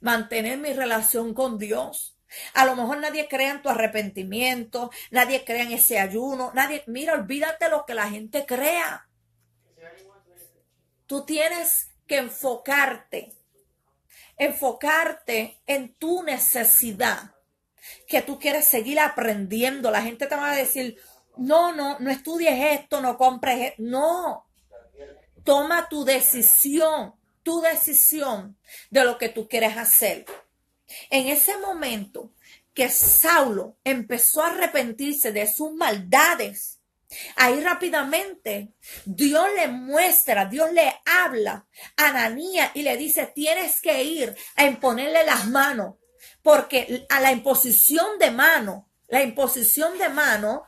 mantener mi relación con Dios. A lo mejor nadie crea en tu arrepentimiento, nadie crea en ese ayuno, nadie, mira, olvídate lo que la gente crea. Tú tienes que enfocarte enfocarte en tu necesidad, que tú quieres seguir aprendiendo. La gente te va a decir, no, no, no estudies esto, no compres esto. No, toma tu decisión, tu decisión de lo que tú quieres hacer. En ese momento que Saulo empezó a arrepentirse de sus maldades, Ahí rápidamente Dios le muestra, Dios le habla a Ananías y le dice, tienes que ir a imponerle las manos, porque a la imposición de mano, la imposición de mano,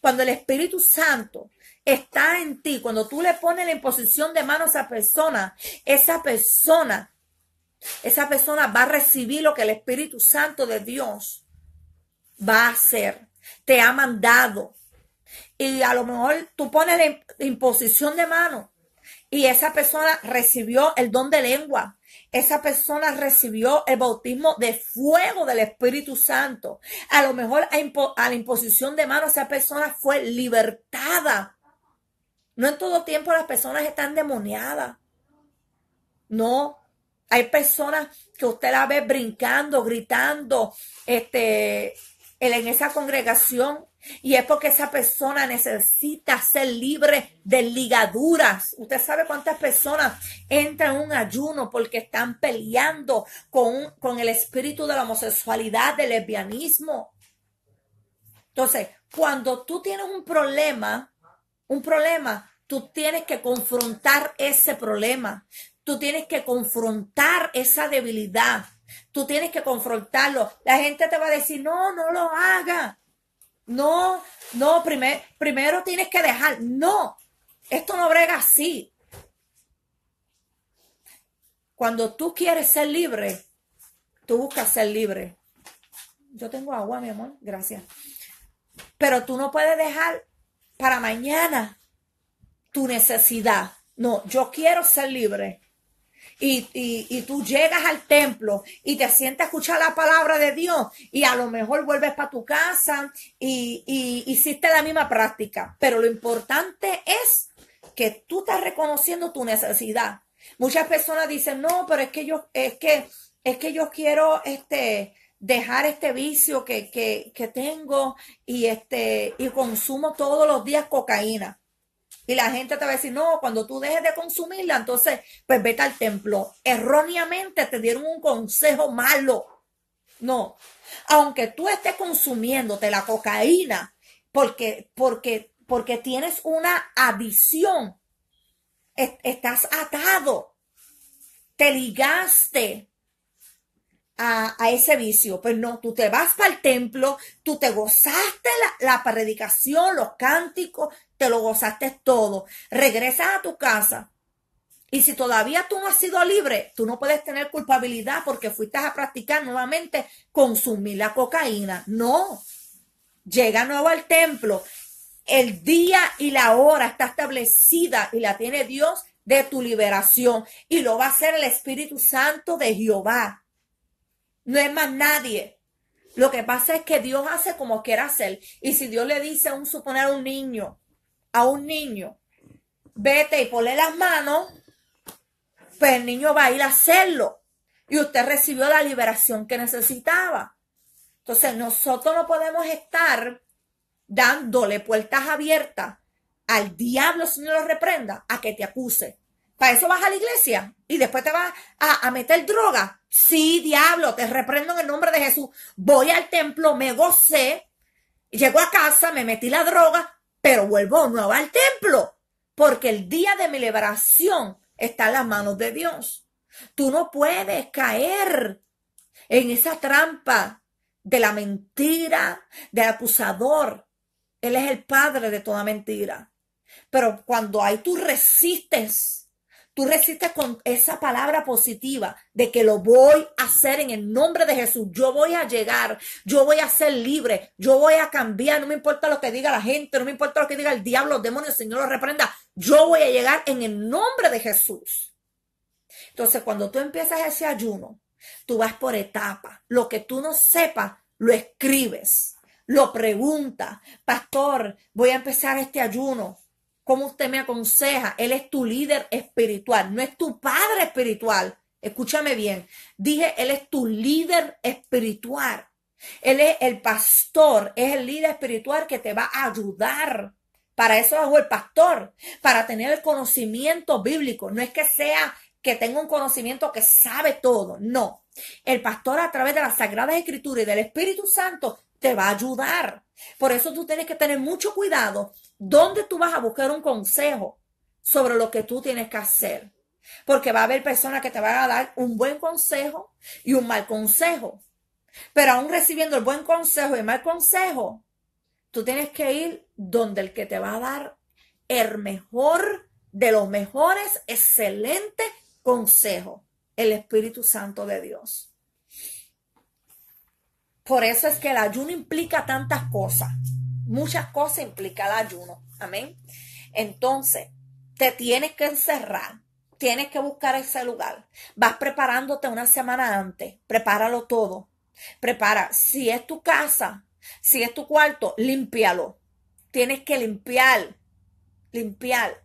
cuando el Espíritu Santo está en ti, cuando tú le pones la imposición de mano a esa persona, esa persona, esa persona va a recibir lo que el Espíritu Santo de Dios va a hacer, te ha mandado y a lo mejor tú pones la imposición de mano y esa persona recibió el don de lengua. Esa persona recibió el bautismo de fuego del Espíritu Santo. A lo mejor a, la imposición de mano esa persona fue libertada. No en todo tiempo las personas están demoniadas. No. Hay personas que usted la ve brincando, gritando, este, en esa congregación y es porque esa persona necesita ser libre de ligaduras. Usted sabe cuántas personas entran en un ayuno porque están peleando con, con el espíritu de la homosexualidad, del lesbianismo. Entonces, cuando tú tienes un problema, un problema, tú tienes que confrontar ese problema. Tú tienes que confrontar esa debilidad. Tú tienes que confrontarlo. La gente te va a decir, no, no lo haga. No, no, primero tienes que dejar. No, esto no brega así. Cuando tú quieres ser libre, tú buscas ser libre. Yo tengo agua, mi amor, gracias. Pero tú no puedes dejar para mañana tu necesidad. No, yo quiero ser libre y, tú llegas al templo y te sientes a escuchar la palabra de Dios y a lo mejor vuelves para tu casa y, hiciste la misma práctica. Pero lo importante es que tú estás reconociendo tu necesidad. Muchas personas dicen, no, pero es que yo, es que, es que yo quiero este, dejar este vicio que, que, que tengo y, este, y consumo todos los días cocaína. Y la gente te va a decir, no, cuando tú dejes de consumirla, entonces, pues vete al templo. Erróneamente te dieron un consejo malo. No, aunque tú estés consumiéndote la cocaína, porque, porque, porque tienes una adicción, estás atado, te ligaste a, ese vicio. Pues no, tú te vas para el templo, tú te gozaste la, la predicación, los cánticos, te lo gozaste todo, regresas a tu casa y si todavía tú no has sido libre, tú no puedes tener culpabilidad porque fuiste a practicar nuevamente consumir la cocaína. No. Llega nuevo al templo. El día y la hora está establecida y la tiene Dios de tu liberación. Y lo va a hacer el Espíritu Santo de Jehová. No es más nadie. Lo que pasa es que Dios hace como quiera hacer. Y si Dios le dice a un suponer un niño, a un niño, vete y ponle las manos, pues el niño va a ir a hacerlo. Y usted recibió la liberación que necesitaba. Entonces nosotros no podemos estar dándole puertas abiertas al diablo, si no lo reprenda, a que te acuse. Para eso vas a la iglesia y después te vas a, meter droga. Sí, diablo, te reprendo en el nombre de Jesús. Voy al templo, me gocé, llego a casa, me metí la droga, pero vuelvo nueva nuevo al templo, porque el día de mi liberación está en las manos de Dios. Tú no puedes caer en esa trampa de la mentira, del acusador. Él es el padre de toda mentira. Pero cuando hay tú resistes Tú resistes con esa palabra positiva de que lo voy a hacer en el nombre de Jesús. Yo voy a llegar, yo voy a ser libre, yo voy a cambiar. No me importa lo que diga la gente, no me importa lo que diga el diablo, los demonios, el Señor lo reprenda. Yo voy a llegar en el nombre de Jesús. Entonces, cuando tú empiezas ese ayuno, tú vas por etapas. Lo que tú no sepas, lo escribes, lo preguntas. Pastor, voy a empezar este ayuno cómo usted me aconseja. Él es tu líder espiritual, no es tu padre espiritual. Escúchame bien. Dije, Él es tu líder espiritual. Él es el pastor, es el líder espiritual que te va a ayudar. Para eso hago el pastor, para tener el conocimiento bíblico. No es que sea que tenga un conocimiento que sabe todo, no. El pastor a través de las Sagradas Escrituras y del Espíritu Santo te va a ayudar. Por eso tú tienes que tener mucho cuidado dónde tú vas a buscar un consejo sobre lo que tú tienes que hacer. Porque va a haber personas que te van a dar un buen consejo y un mal consejo. Pero aún recibiendo el buen consejo y el mal consejo, tú tienes que ir donde el que te va a dar el mejor de los mejores, excelente consejo, el Espíritu Santo de Dios. Por eso es que el ayuno implica tantas cosas. Muchas cosas implica el ayuno. Amén. Entonces, te tienes que encerrar. Tienes que buscar ese lugar. Vas preparándote una semana antes. Prepáralo todo. Prepara. Si es tu casa, si es tu cuarto, límpialo. Tienes que limpiar. Limpiar.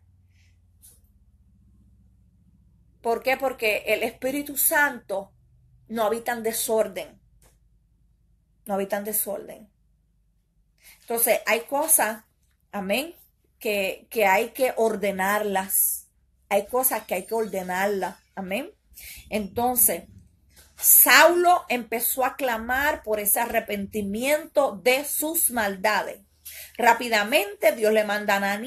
¿Por qué? Porque el Espíritu Santo no habita en desorden no habitan desorden. Entonces, hay cosas, amén, que, hay que ordenarlas. Hay cosas que hay que ordenarlas. Amén. Entonces, Saulo empezó a clamar por ese arrepentimiento de sus maldades. Rápidamente Dios le manda a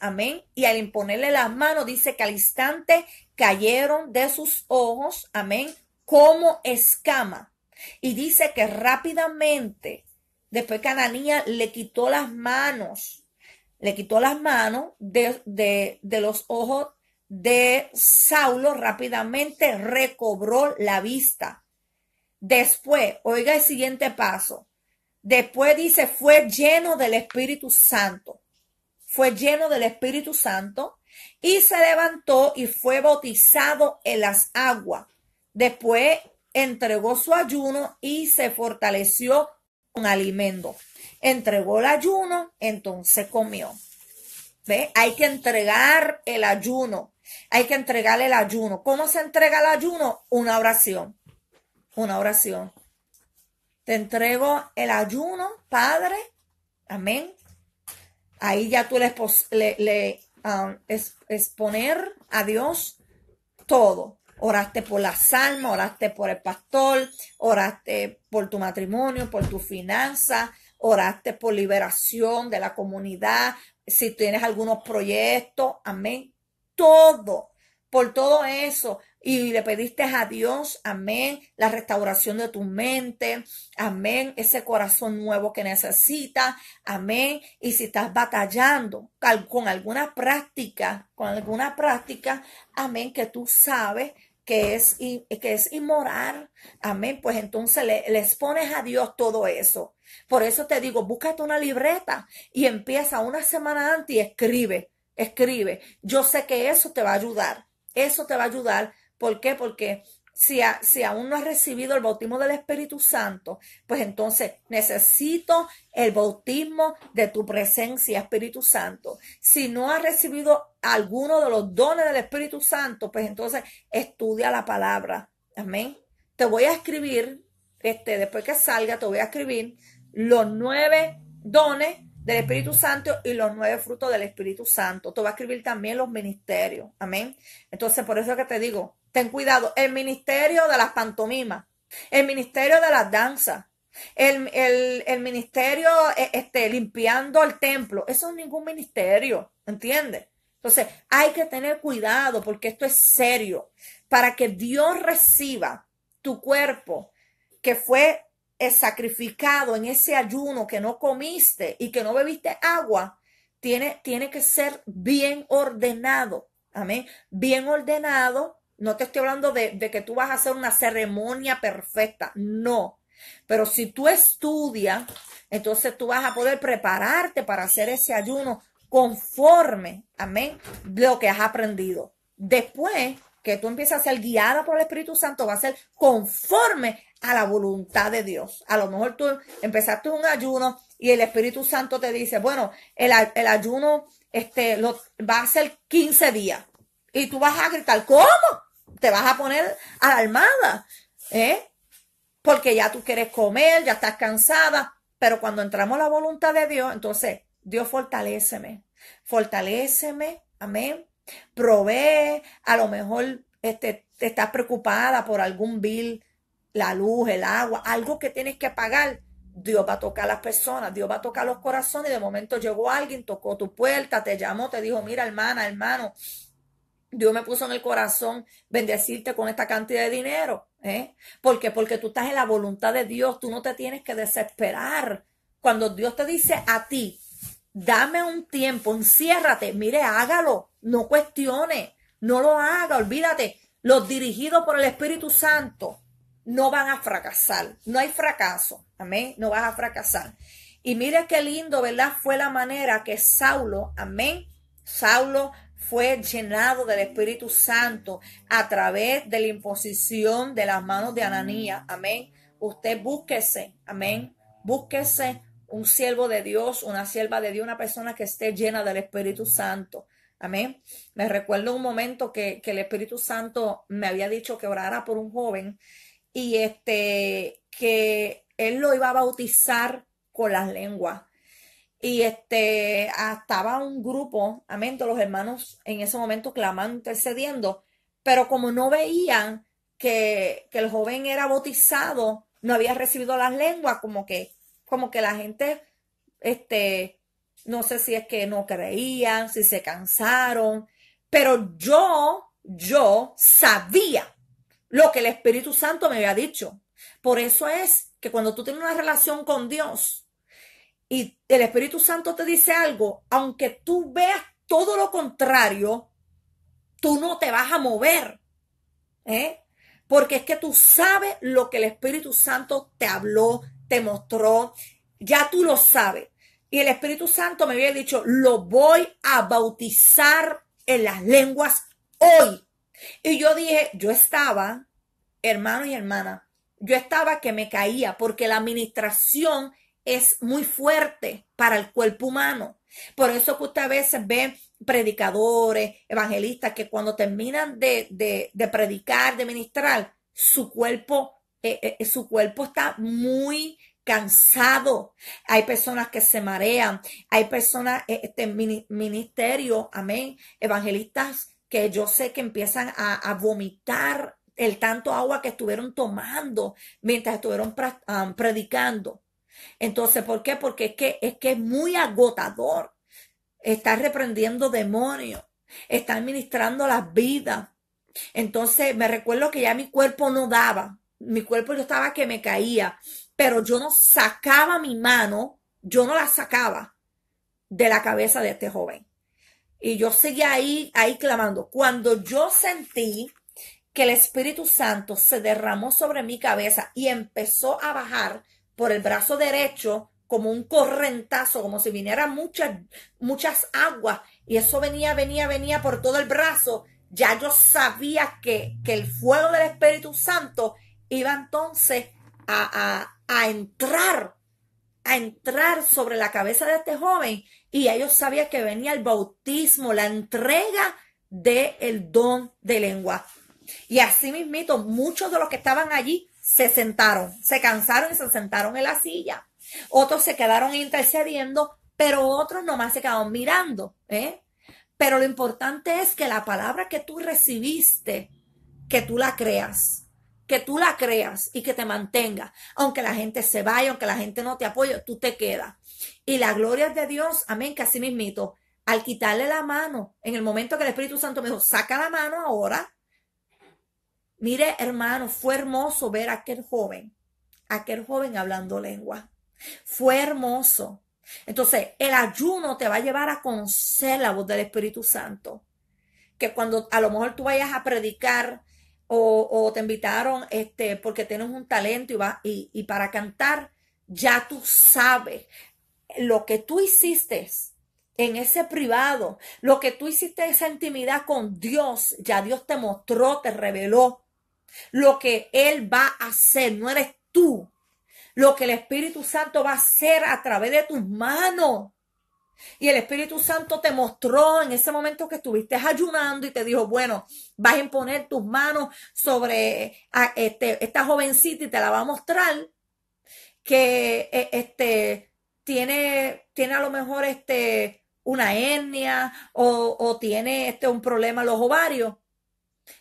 amén, y al imponerle las manos dice que al instante cayeron de sus ojos, amén, como escama y dice que rápidamente, después que Ananías le quitó las manos, le quitó las manos de, de, de los ojos de Saulo, rápidamente recobró la vista. Después, oiga el siguiente paso. Después dice, fue lleno del Espíritu Santo. Fue lleno del Espíritu Santo y se levantó y fue bautizado en las aguas. Después entregó su ayuno y se fortaleció con alimento. Entregó el ayuno, entonces comió. ¿Ve? Hay que entregar el ayuno. Hay que entregar el ayuno. ¿Cómo se entrega el ayuno? Una oración. Una oración. Te entrego el ayuno, Padre. Amén. Ahí ya tú le, le, um, exponer a Dios todo. Oraste por las almas, oraste por el pastor, oraste por tu matrimonio, por tu finanza, oraste por liberación de la comunidad, si tienes algunos proyectos, amén. Todo, por todo eso. Y le pediste a Dios, amén, la restauración de tu mente, amén, ese corazón nuevo que necesitas, amén. Y si estás batallando con alguna práctica, con alguna práctica, amén, que tú sabes, que es, que es inmoral. Amén. Pues entonces le, les pones a Dios todo eso. Por eso te digo, búscate una libreta y empieza una semana antes y escribe, escribe. Yo sé que eso te va a ayudar. Eso te va a ayudar. ¿Por qué? Porque si, aún no has recibido el bautismo del Espíritu Santo, pues entonces necesito el bautismo de tu presencia, Espíritu Santo. Si no has recibido alguno de los dones del Espíritu Santo, pues entonces estudia la palabra. Amén. Te voy a escribir, este, después que salga, te voy a escribir los nueve dones del Espíritu Santo y los nueve frutos del Espíritu Santo. Te voy a escribir también los ministerios. Amén. Entonces, por eso es que te digo, Ten cuidado. El ministerio de las pantomimas, el ministerio de las danzas, el, ministerio e, este, limpiando el templo. Eso es ningún ministerio, ¿entiendes? Entonces, hay que tener cuidado porque esto es serio. Para que Dios reciba tu cuerpo que fue eh, sacrificado en ese ayuno que no comiste y que no bebiste agua, tiene, tiene que ser bien ordenado. Amén. Bien ordenado no te estoy hablando de, que tú vas a hacer una ceremonia perfecta, no. Pero si tú estudias, entonces tú vas a poder prepararte para hacer ese ayuno conforme, amén, lo que has aprendido. Después que tú empiezas a ser guiada por el Espíritu Santo, va a ser conforme a la voluntad de Dios. A lo mejor tú empezaste un ayuno y el Espíritu Santo te dice, bueno, el, ayuno este, lo, va a ser 15 días. Y tú vas a gritar, ¿cómo? te vas a poner alarmada, ¿eh? Porque ya tú quieres comer, ya estás cansada, pero cuando entramos a la voluntad de Dios, entonces, Dios fortaléceme, fortaléceme, amén. Provee, a lo mejor este, te estás preocupada por algún bill, la luz, el agua, algo que tienes que pagar. Dios va a tocar a las personas, Dios va a tocar los corazones y de momento llegó alguien, tocó tu puerta, te llamó, te dijo, mira hermana, hermano, Dios me puso en el corazón bendecirte con esta cantidad de dinero. ¿eh? ¿Por Porque tú estás en la voluntad de Dios. Tú no te tienes que desesperar. Cuando Dios te dice a ti, dame un tiempo, enciérrate, mire, hágalo. No cuestione, no lo haga, olvídate. Los dirigidos por el Espíritu Santo no van a fracasar. No hay fracaso. Amén. No vas a fracasar. Y mire qué lindo, ¿verdad? Fue la manera que Saulo, amén. Saulo fue llenado del Espíritu Santo a través de la imposición de las manos de Ananías. Amén. Usted búsquese, amén. Búsquese un siervo de Dios, una sierva de Dios, una persona que esté llena del Espíritu Santo. Amén. Me recuerdo un momento que, que el Espíritu Santo me había dicho que orara por un joven y este que él lo iba a bautizar con las lenguas. Y este, estaba un grupo, amén, todos los hermanos en ese momento clamando, intercediendo, pero como no veían que, que el joven era bautizado, no había recibido las lenguas, como que, como que la gente, este, no sé si es que no creían, si se cansaron, pero yo, yo sabía lo que el Espíritu Santo me había dicho. Por eso es que cuando tú tienes una relación con Dios, y el Espíritu Santo te dice algo, aunque tú veas todo lo contrario, tú no te vas a mover. ¿eh? Porque es que tú sabes lo que el Espíritu Santo te habló, te mostró, ya tú lo sabes. Y el Espíritu Santo me había dicho, lo voy a bautizar en las lenguas hoy. Y yo dije, yo estaba, hermano y hermana, yo estaba que me caía porque la administración es muy fuerte para el cuerpo humano. Por eso que usted a veces ve predicadores, evangelistas, que cuando terminan de, predicar, de ministrar, su cuerpo, eh, eh, eh, su cuerpo está muy cansado. Hay personas que se marean, hay personas, este ministerio, amén, evangelistas que yo sé que empiezan a, vomitar el tanto agua que estuvieron tomando mientras estuvieron ah, predicando. Entonces, ¿por qué? Porque es que es, muy agotador estar reprendiendo demonios, estar ministrando las vidas. Entonces, me recuerdo que ya mi cuerpo no daba, mi cuerpo yo estaba que me caía, pero yo no sacaba mi mano, yo no la sacaba de la cabeza de este joven. Y yo seguía ahí, ahí clamando. Cuando yo sentí que el Espíritu Santo se derramó sobre mi cabeza y empezó a bajar por el brazo derecho como un correntazo, como si viniera muchas, muchas aguas y eso venía, venía, venía por todo el brazo, ya yo sabía que, el fuego del Espíritu Santo iba entonces a, a, entrar, a entrar sobre la cabeza de este joven y ellos yo sabía que venía el bautismo, la entrega del el don de lengua. Y así mismito, muchos de los que estaban allí se sentaron, se cansaron y se sentaron en la silla. Otros se quedaron intercediendo, pero otros nomás se quedaron mirando. ¿eh? Pero lo importante es que la palabra que tú recibiste, que tú la creas, que tú la creas y que te mantenga. Aunque la gente se vaya, aunque la gente no te apoye, tú te quedas. Y la gloria de Dios, amén, que así mismito, al quitarle la mano, en el momento que el Espíritu Santo me dijo, saca la mano ahora, Mire, hermano, fue hermoso ver a aquel joven, aquel joven hablando lengua. Fue hermoso. Entonces, el ayuno te va a llevar a conocer la voz del Espíritu Santo. Que cuando a lo mejor tú vayas a predicar o, te invitaron este, porque tienes un talento y, va, y, y para cantar, ya tú sabes lo que tú hiciste en ese privado, lo que tú hiciste esa intimidad con Dios, ya Dios te mostró, te reveló lo que Él va a hacer, no eres tú. Lo que el Espíritu Santo va a hacer a través de tus manos. Y el Espíritu Santo te mostró en ese momento que estuviste ayunando y te dijo, bueno, vas a imponer tus manos sobre este, esta jovencita y te la va a mostrar que e, este, tiene, tiene a lo mejor este, una etnia o, tiene este, un problema en los ovarios.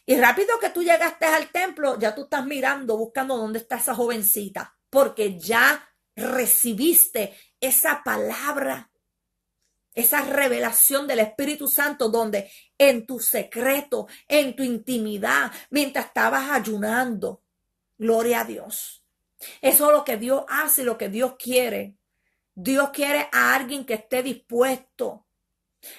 Y rápido que tú llegaste al templo, ya tú estás mirando, buscando dónde está esa jovencita, porque ya recibiste esa palabra, esa revelación del Espíritu Santo, donde en tu secreto, en tu intimidad, mientras estabas ayunando, gloria a Dios. Eso es lo que Dios hace, lo que Dios quiere. Dios quiere a alguien que esté dispuesto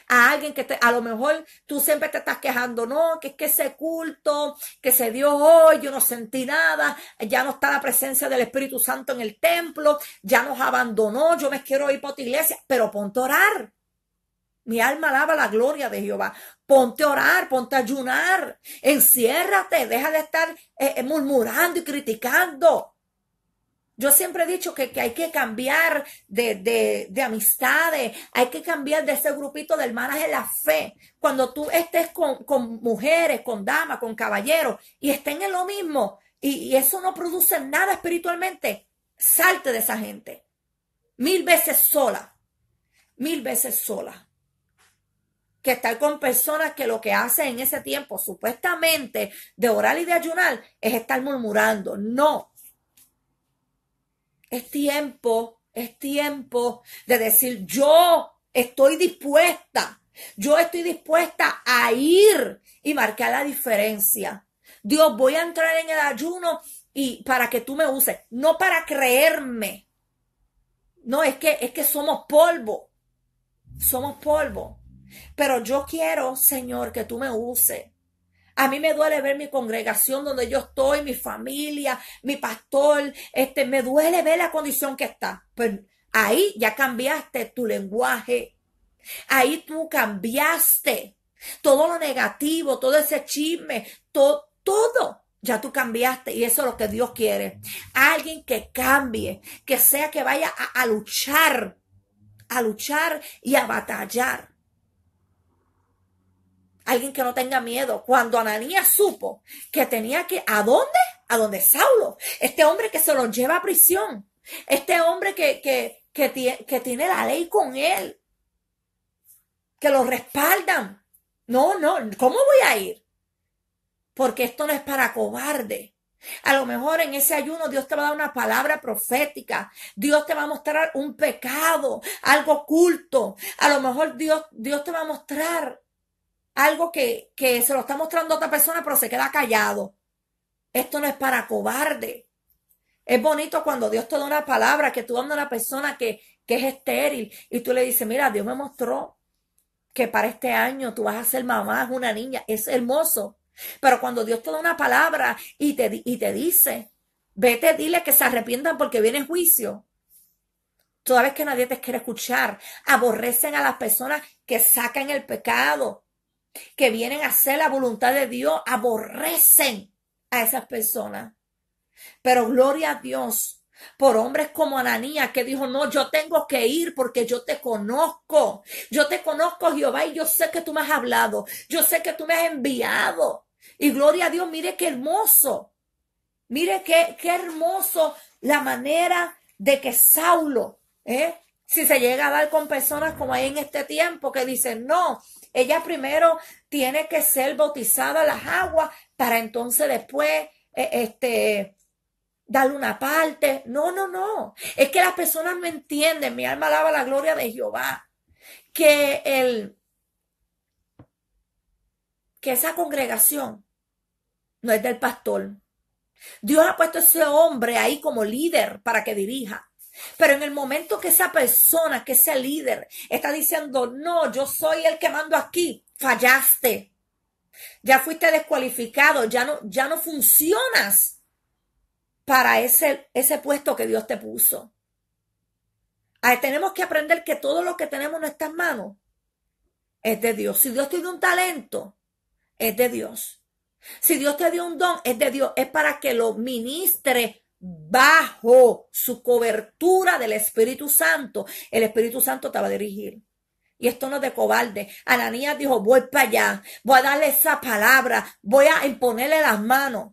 a alguien que te, a lo mejor tú siempre te estás quejando, no, que es que ese culto que se dio hoy, yo no sentí nada, ya no está la presencia del Espíritu Santo en el templo, ya nos abandonó, yo me quiero ir para tu iglesia, pero ponte a orar. Mi alma alaba la gloria de Jehová. Ponte a orar, ponte a ayunar, enciérrate, deja de estar eh, eh, murmurando y criticando. Yo siempre he dicho que, hay que cambiar de, amistades, hay que cambiar de ese grupito de hermanas de la fe. Cuando tú estés con, mujeres, con damas, con caballeros y estén en lo mismo y, y eso no produce nada espiritualmente, salte de esa gente. Mil veces sola, mil veces sola que estar con personas que lo que hacen en ese tiempo, supuestamente, de orar y de ayunar, es estar murmurando. No, es tiempo, es tiempo de decir, yo estoy dispuesta, yo estoy dispuesta a ir y marcar la diferencia. Dios, voy a entrar en el ayuno y para que tú me uses, no para creerme. No, es que es que somos polvo. Somos polvo. Pero yo quiero, Señor, que tú me uses. A mí me duele ver mi congregación donde yo estoy, mi familia, mi pastor, este, me duele ver la condición que está. Pues ahí ya cambiaste tu lenguaje. Ahí tú cambiaste todo lo negativo, todo ese chisme, todo. Ya tú cambiaste y eso es lo que Dios quiere. Alguien que cambie, que sea que vaya a luchar, a luchar y a batallar alguien que no tenga miedo. Cuando Ananías supo que tenía que, ¿a dónde? A donde Saulo, este hombre que se lo lleva a prisión, este hombre que, que, que, que tiene la ley con él, que lo respaldan. No, no, ¿cómo voy a ir? Porque esto no es para cobarde. A lo mejor en ese ayuno Dios te va a dar una palabra profética, Dios te va a mostrar un pecado, algo oculto, a lo mejor Dios, Dios te va a mostrar algo que, se lo está mostrando a otra persona, pero se queda callado. Esto no es para cobarde. Es bonito cuando Dios te da una palabra, que tú andas a una persona que, es estéril y tú le dices, mira, Dios me mostró que para este año tú vas a ser mamá, una niña, es hermoso. Pero cuando Dios te da una palabra y te, y te dice, vete, dile que se arrepientan porque viene juicio. Toda vez que nadie te quiere escuchar, aborrecen a las personas que sacan el pecado, que vienen a hacer la voluntad de Dios aborrecen a esas personas. Pero gloria a Dios por hombres como Ananías que dijo, no, yo tengo que ir porque yo te conozco. Yo te conozco, Jehová, y yo sé que tú me has hablado. Yo sé que tú me has enviado. Y gloria a Dios, mire qué hermoso. Mire qué, qué hermoso la manera de que Saulo, ¿eh? si se llega a dar con personas como hay en este tiempo que dicen, no, ella primero tiene que ser bautizada a las aguas para entonces después, eh, este, darle una parte. No, no, no. Es que las personas no entienden. Mi alma alaba la gloria de Jehová. Que el, que esa congregación no es del pastor. Dios ha puesto ese hombre ahí como líder para que dirija. Pero en el momento que esa persona, que ese líder, está diciendo, no, yo soy el que mando aquí, fallaste. Ya fuiste descualificado, ya no, ya no funcionas para ese, ese puesto que Dios te puso. tenemos que aprender que todo lo que tenemos en nuestras manos es de Dios. Si Dios te dio un talento, es de Dios. Si Dios te dio un don, es de Dios. Es para que lo ministre bajo su cobertura del Espíritu Santo, el Espíritu Santo te va a dirigir. Y esto no es de cobarde. Ananías dijo, voy para allá, voy a darle esa palabra, voy a imponerle las manos.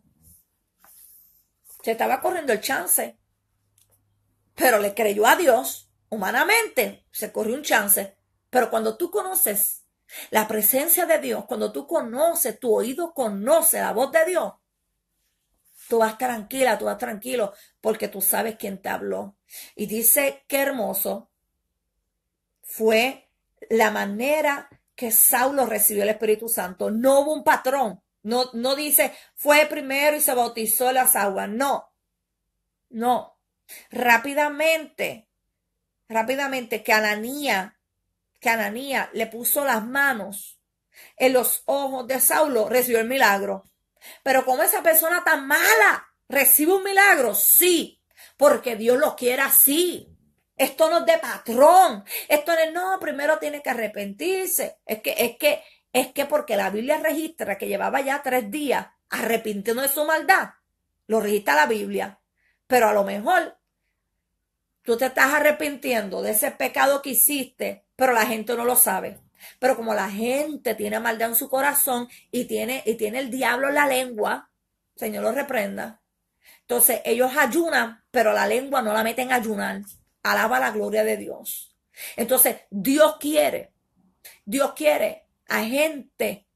Se estaba corriendo el chance, pero le creyó a Dios. Humanamente se corrió un chance, pero cuando tú conoces la presencia de Dios, cuando tú conoces, tu oído conoce la voz de Dios, Tú vas tranquila, tú vas tranquilo, porque tú sabes quién te habló. Y dice, qué hermoso fue la manera que Saulo recibió el Espíritu Santo. No hubo un patrón. No, no dice, fue primero y se bautizó las aguas. No, no. Rápidamente, rápidamente que Ananía, que Ananía le puso las manos en los ojos de Saulo, recibió el milagro. Pero como esa persona tan mala recibe un milagro, sí, porque Dios lo quiere así. Esto no es de patrón. Esto no primero tiene que arrepentirse. Es que, es que, es que porque la Biblia registra que llevaba ya tres días arrepintiendo de su maldad, lo registra la Biblia. Pero a lo mejor tú te estás arrepintiendo de ese pecado que hiciste, pero la gente no lo sabe. Pero como la gente tiene maldad en su corazón y tiene, y tiene el diablo en la lengua, Señor lo reprenda. Entonces ellos ayunan, pero la lengua no la meten a ayunar. Alaba la gloria de Dios. Entonces Dios quiere, Dios quiere a gente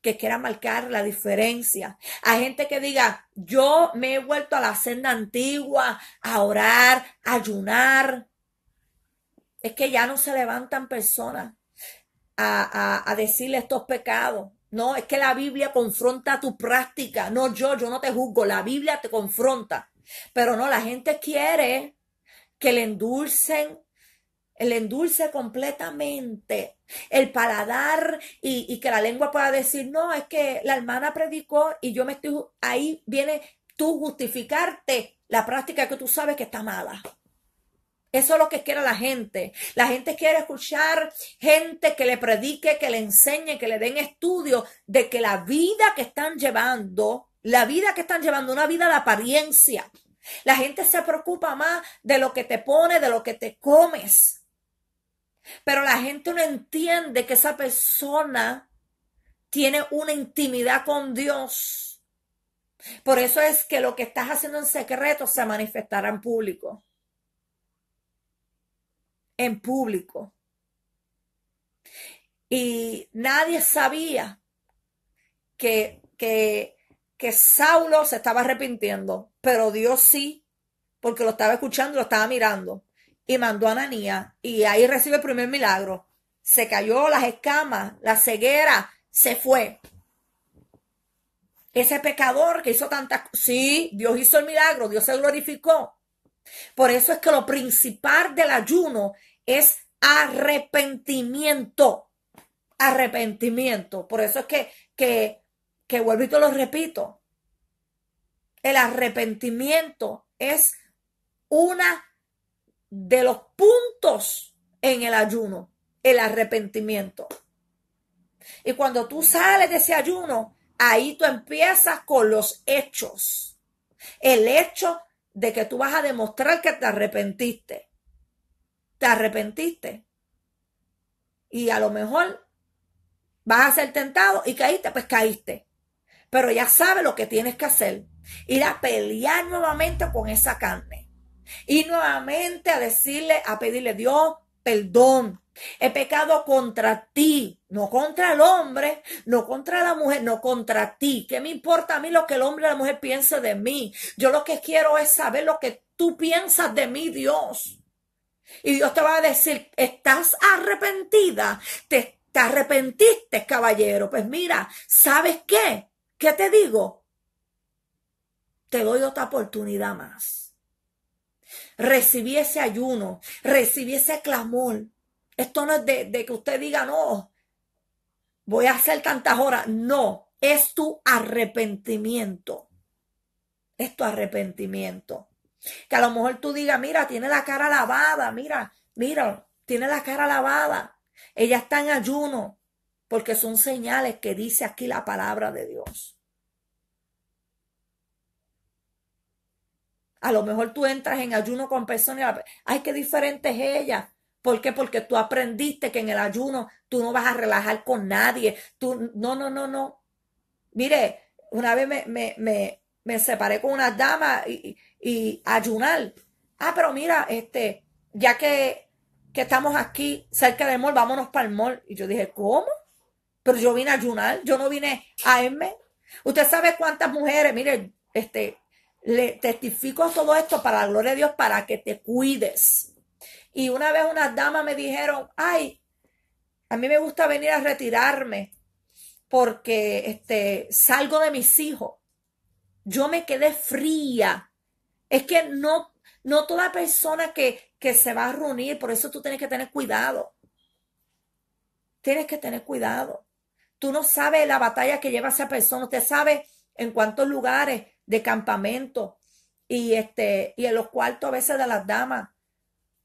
que quiera marcar la diferencia. A gente que diga, yo me he vuelto a la senda antigua, a orar, a ayunar. Es que ya no se levantan personas a, decirle estos pecados. No, es que la Biblia confronta tu práctica. No, yo, yo no te juzgo. La Biblia te confronta. Pero no, la gente quiere que le endulcen, le endulce completamente el paladar y, y, que la lengua pueda decir, no, es que la hermana predicó y yo me estoy, ahí viene tú justificarte la práctica que tú sabes que está mala. Eso es lo que quiere la gente. La gente quiere escuchar gente que le predique, que le enseñe, que le den estudios de que la vida que están llevando, la vida que están llevando, una vida de apariencia. La gente se preocupa más de lo que te pone, de lo que te comes. Pero la gente no entiende que esa persona tiene una intimidad con Dios. Por eso es que lo que estás haciendo en secreto se manifestará en público en público. Y nadie sabía que, que, que Saulo se estaba arrepintiendo, pero Dios sí, porque lo estaba escuchando, lo estaba mirando. Y mandó a Ananías y ahí recibe el primer milagro. Se cayó las escamas, la ceguera, se fue. Ese pecador que hizo tantas... Sí, Dios hizo el milagro, Dios se glorificó. Por eso es que lo principal del ayuno es arrepentimiento. Arrepentimiento. Por eso es que, que, que vuelvo y te lo repito. El arrepentimiento es una de los puntos en el ayuno, el arrepentimiento. Y cuando tú sales de ese ayuno, ahí tú empiezas con los hechos. El hecho de que tú vas a demostrar que te arrepentiste. Te arrepentiste. Y a lo mejor vas a ser tentado y caíste, pues caíste. Pero ya sabes lo que tienes que hacer. Ir a pelear nuevamente con esa carne. Y nuevamente a decirle, a pedirle, Dios, perdón. He pecado contra ti, no contra el hombre, no contra la mujer, no contra ti. ¿Qué me importa a mí lo que el hombre o la mujer piense de mí? Yo lo que quiero es saber lo que tú piensas de mí, Dios. Y Dios te va a decir, ¿estás arrepentida? ¿Te, te arrepentiste, caballero? Pues mira, ¿sabes qué? ¿Qué te digo? Te doy otra oportunidad más. Recibí ese ayuno, recibí ese clamor. Esto no es de, que usted diga, no, voy a hacer tantas horas. No, es tu arrepentimiento. Es tu arrepentimiento. Que a lo mejor tú digas, mira, tiene la cara lavada, mira, mira, tiene la cara lavada. Ella está en ayuno, porque son señales que dice aquí la palabra de Dios. A lo mejor tú entras en ayuno con personas y, ay, qué diferente es ella. ¿Por qué? Porque tú aprendiste que en el ayuno tú no vas a relajar con nadie. Tú, no, no, no, no. Mire, una vez me, me, me, separé con una dama y, y, ayunar. Ah, pero mira, este, ya que, que estamos aquí cerca del mall, vámonos para el mall. Y yo dije, ¿cómo? Pero yo vine a ayunar, yo no vine a m Usted sabe cuántas mujeres, mire, este, le testifico todo esto para la gloria de Dios, para que te cuides. Y una vez unas damas me dijeron, ay, a mí me gusta venir a retirarme porque este, salgo de mis hijos. Yo me quedé fría. Es que no, no toda persona que, que se va a reunir, por eso tú tienes que tener cuidado. Tienes que tener cuidado. Tú no sabes la batalla que lleva esa persona, usted sabe en cuántos lugares de campamento y, este, y en los cuartos a veces de las damas,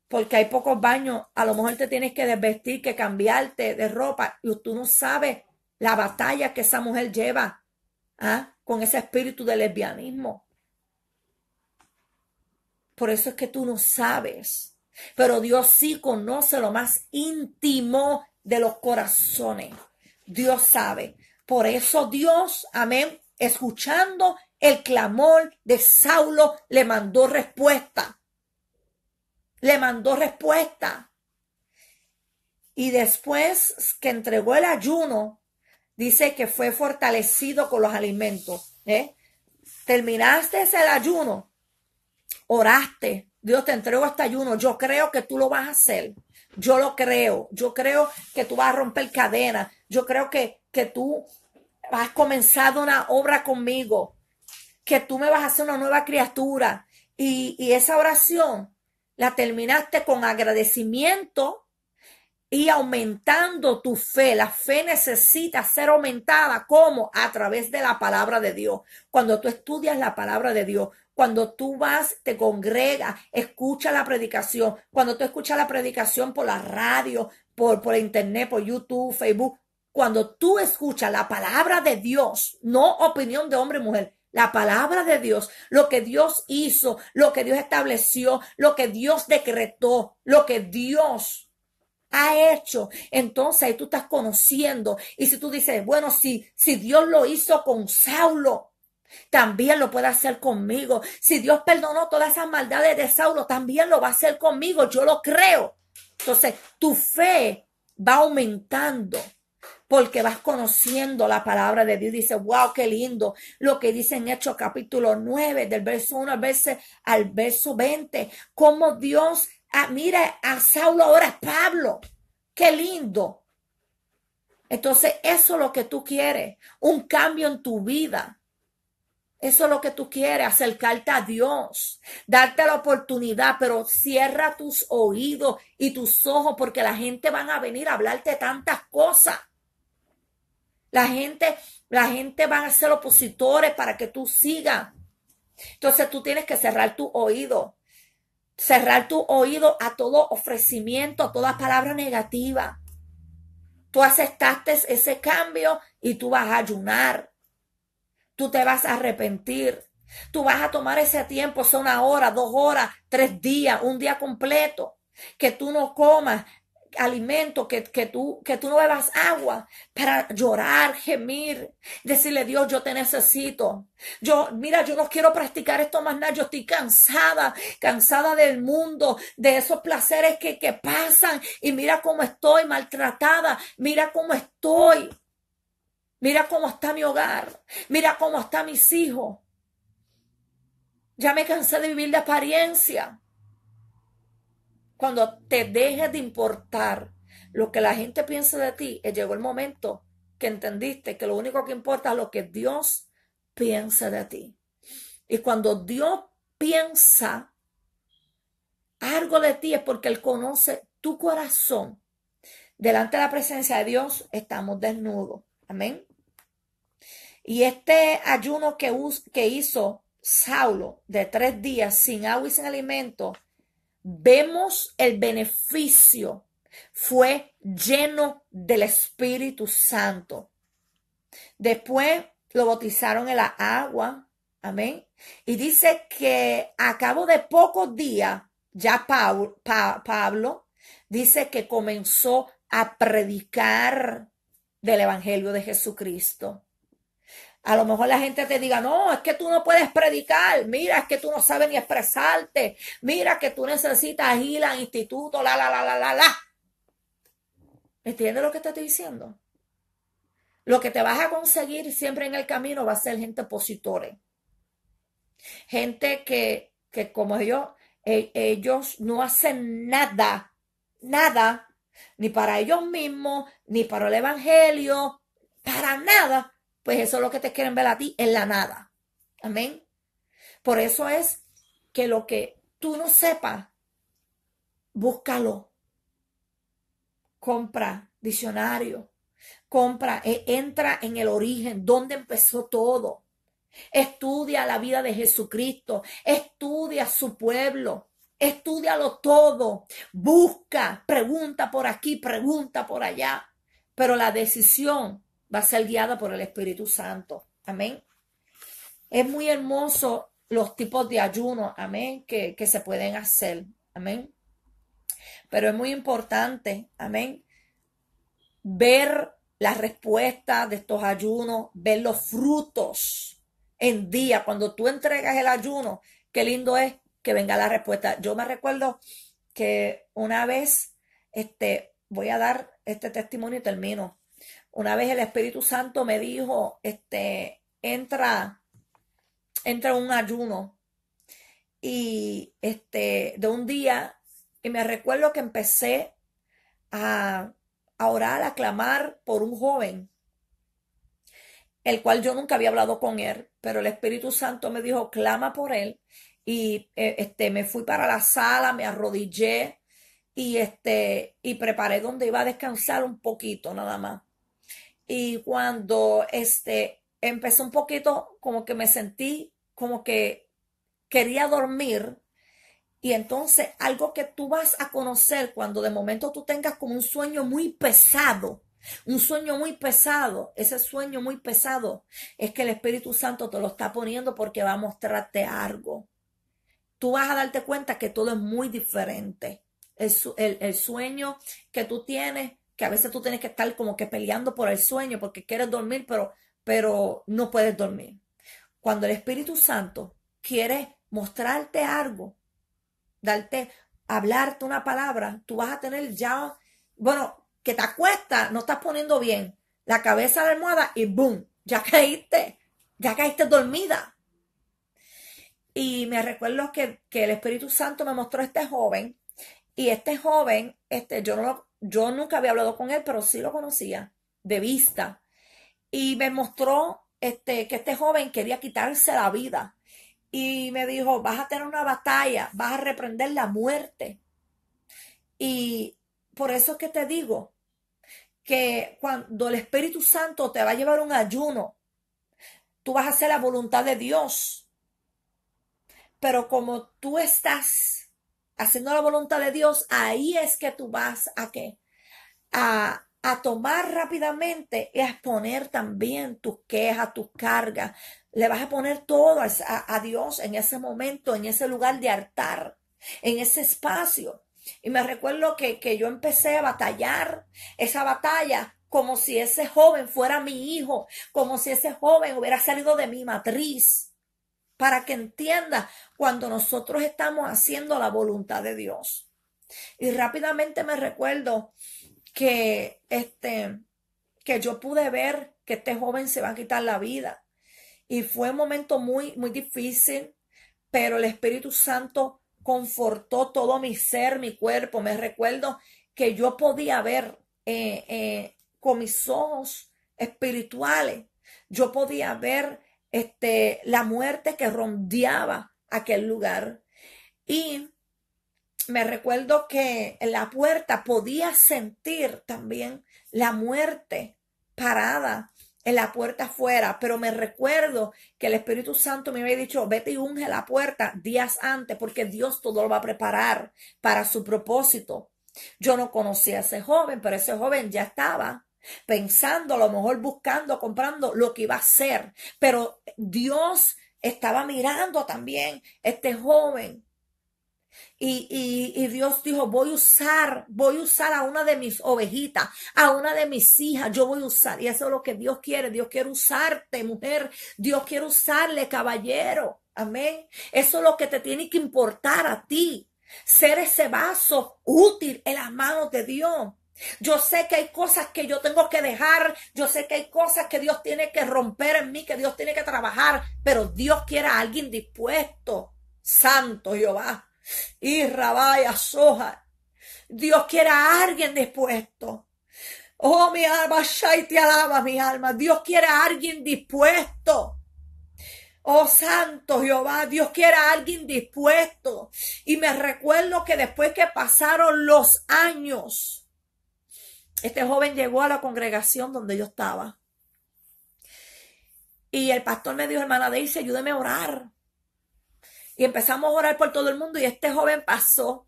porque hay pocos baños, a lo mejor te tienes que desvestir, que cambiarte de ropa y tú no sabes la batalla que esa mujer lleva ¿ah? con ese espíritu de lesbianismo. Por eso es que tú no sabes. Pero Dios sí conoce lo más íntimo de los corazones. Dios sabe. Por eso Dios, amén, escuchando el clamor de Saulo le mandó respuesta. Le mandó respuesta. Y después que entregó el ayuno, dice que fue fortalecido con los alimentos. ¿eh? Terminaste el ayuno, oraste, Dios te entregó este ayuno, yo creo que tú lo vas a hacer. Yo lo creo, yo creo que tú vas a romper cadenas, yo creo que, que tú has comenzado una obra conmigo que tú me vas a hacer una nueva criatura. Y, esa oración la terminaste con agradecimiento y aumentando tu fe. La fe necesita ser aumentada. ¿Cómo? A través de la palabra de Dios. Cuando tú estudias la palabra de Dios, cuando tú vas, te congregas, escucha la predicación, cuando tú escuchas la predicación por la radio, por, por internet, por YouTube, Facebook, cuando tú escuchas la palabra de Dios, no opinión de hombre y mujer, la palabra de Dios, lo que Dios hizo, lo que Dios estableció, lo que Dios decretó, lo que Dios ha hecho. Entonces tú estás conociendo. Y si tú dices, bueno, si, si Dios lo hizo con Saulo, también lo puede hacer conmigo. Si Dios perdonó todas esas maldades de Saulo, también lo va a hacer conmigo. Yo lo creo. Entonces tu fe va aumentando porque vas conociendo la palabra de Dios. Dice, wow, qué lindo lo que dice en Hechos capítulo 9, del verso 1 al verso, al verso 20, cómo Dios, ah, mira, a Saulo ahora es Pablo. Qué lindo. Entonces, eso es lo que tú quieres, un cambio en tu vida. Eso es lo que tú quieres, acercarte a Dios, darte la oportunidad, pero cierra tus oídos y tus ojos porque la gente van a venir a hablarte tantas cosas. La gente, la gente van a ser opositores para que tú sigas. Entonces tú tienes que cerrar tu oído. Cerrar tu oído a todo ofrecimiento, a toda palabra negativa. Tú aceptaste ese cambio y tú vas a ayunar. Tú te vas a arrepentir. Tú vas a tomar ese tiempo, son una hora, dos horas, tres días, un día completo. Que tú no comas, alimento, que, que, tú, que tú no bebas agua, para llorar, gemir, decirle, Dios, yo te necesito. Yo, mira, yo no quiero practicar esto más nada, yo estoy cansada, cansada del mundo, de esos placeres que, que pasan, y mira cómo estoy maltratada, mira cómo estoy, mira cómo está mi hogar, mira cómo están mis hijos. Ya me cansé de vivir de apariencia cuando te dejes de importar lo que la gente piensa de ti, eh, llegó el momento que entendiste que lo único que importa es lo que Dios piensa de ti. Y cuando Dios piensa algo de ti es porque Él conoce tu corazón. Delante de la presencia de Dios estamos desnudos. Amén. Y este ayuno que, que hizo Saulo de tres días sin agua y sin alimento vemos el beneficio, fue lleno del Espíritu Santo. Después lo bautizaron en la agua, amén. Y dice que a cabo de pocos días, ya Pablo dice que comenzó a predicar del Evangelio de Jesucristo. A lo mejor la gente te diga, no, es que tú no puedes predicar, mira, es que tú no sabes ni expresarte, mira que tú necesitas ir al instituto, la, la, la, la, la, la. ¿Entiendes lo que te estoy diciendo? Lo que te vas a conseguir siempre en el camino va a ser gente opositora. Gente que, que como yo, e, ellos no hacen nada, nada, ni para ellos mismos, ni para el evangelio, para nada pues eso es lo que te quieren ver a ti en la nada. Amén. Por eso es que lo que tú no sepas, búscalo. Compra diccionario, compra, e, entra en el origen, donde empezó todo. Estudia la vida de Jesucristo, estudia su pueblo, estudialo todo, busca, pregunta por aquí, pregunta por allá, pero la decisión va a ser guiada por el Espíritu Santo. Amén. Es muy hermoso los tipos de ayuno, amén, que, que se pueden hacer. Amén. Pero es muy importante, amén, ver las respuestas de estos ayunos, ver los frutos en día. Cuando tú entregas el ayuno, qué lindo es que venga la respuesta. Yo me recuerdo que una vez, este, voy a dar este testimonio y termino. Una vez el Espíritu Santo me dijo, este, entra, entra un ayuno y este, de un día, y me recuerdo que empecé a, a orar, a clamar por un joven, el cual yo nunca había hablado con él, pero el Espíritu Santo me dijo, clama por él, y e, este, me fui para la sala, me arrodillé, y este y preparé donde iba a descansar un poquito nada más. Y cuando este, empezó un poquito, como que me sentí como que quería dormir. Y entonces algo que tú vas a conocer cuando de momento tú tengas como un sueño muy pesado, un sueño muy pesado, ese sueño muy pesado es que el Espíritu Santo te lo está poniendo porque va a mostrarte algo. Tú vas a darte cuenta que todo es muy diferente. el, el sueño que tú tienes que a veces tú tienes que estar como que peleando por el sueño porque quieres dormir, pero, pero no puedes dormir. Cuando el Espíritu Santo quiere mostrarte algo, darte, hablarte una palabra, tú vas a tener ya, bueno, que te acuestas, no estás poniendo bien la cabeza a la almohada y boom, ya caíste, ya caíste dormida. Y me recuerdo que, que, el Espíritu Santo me mostró a este joven y este joven, este, yo no lo, yo nunca había hablado con él, pero sí lo conocía de vista. Y me mostró este, que este joven quería quitarse la vida. Y me dijo, vas a tener una batalla, vas a reprender la muerte. Y por eso es que te digo que cuando el Espíritu Santo te va a llevar un ayuno, tú vas a hacer la voluntad de Dios. Pero como tú estás haciendo la voluntad de Dios, ahí es que tú vas a qué? A, a tomar rápidamente y a exponer también tus quejas, tus cargas. Le vas a poner todo a, Dios en ese momento, en ese lugar de altar, en ese espacio. Y me recuerdo que yo empecé a batallar esa batalla como si ese joven fuera mi hijo, como si ese joven hubiera salido de mi matriz para que entienda cuando nosotros estamos haciendo la voluntad de Dios. Y rápidamente me recuerdo que este que yo pude ver que este joven se va a quitar la vida y fue un momento muy muy difícil, pero el Espíritu Santo confortó todo mi ser, mi cuerpo. Me recuerdo que yo podía ver eh, eh, con mis ojos espirituales, yo podía ver este, la muerte que rondeaba aquel lugar. Y me recuerdo que en la puerta podía sentir también la muerte parada en la puerta afuera, pero me recuerdo que el Espíritu Santo me había dicho, vete y unge la puerta días antes, porque Dios todo lo va a preparar para su propósito. Yo no conocía a ese joven, pero ese joven ya estaba pensando, a lo mejor buscando, comprando lo que iba a ser. Pero Dios estaba mirando también este joven. Y, y, y, Dios dijo, voy a usar, voy a usar a una de mis ovejitas, a una de mis hijas, yo voy a usar. Y eso es lo que Dios quiere. Dios quiere usarte, mujer. Dios quiere usarle, caballero. Amén. Eso es lo que te tiene que importar a ti. Ser ese vaso útil en las manos de Dios. Yo sé que hay cosas que yo tengo que dejar, yo sé que hay cosas que Dios tiene que romper en mí, que Dios tiene que trabajar, pero Dios quiere a alguien dispuesto, santo Jehová, y rabaya soja. Dios quiere a alguien dispuesto. Oh, mi alma, Shai te alaba, mi alma. Dios quiere a alguien dispuesto. Oh santo Jehová, Dios quiere a alguien dispuesto. Y me recuerdo que después que pasaron los años, este joven llegó a la congregación donde yo estaba. Y el pastor me dijo, hermana Daisy, ayúdeme a orar. Y empezamos a orar por todo el mundo y este joven pasó.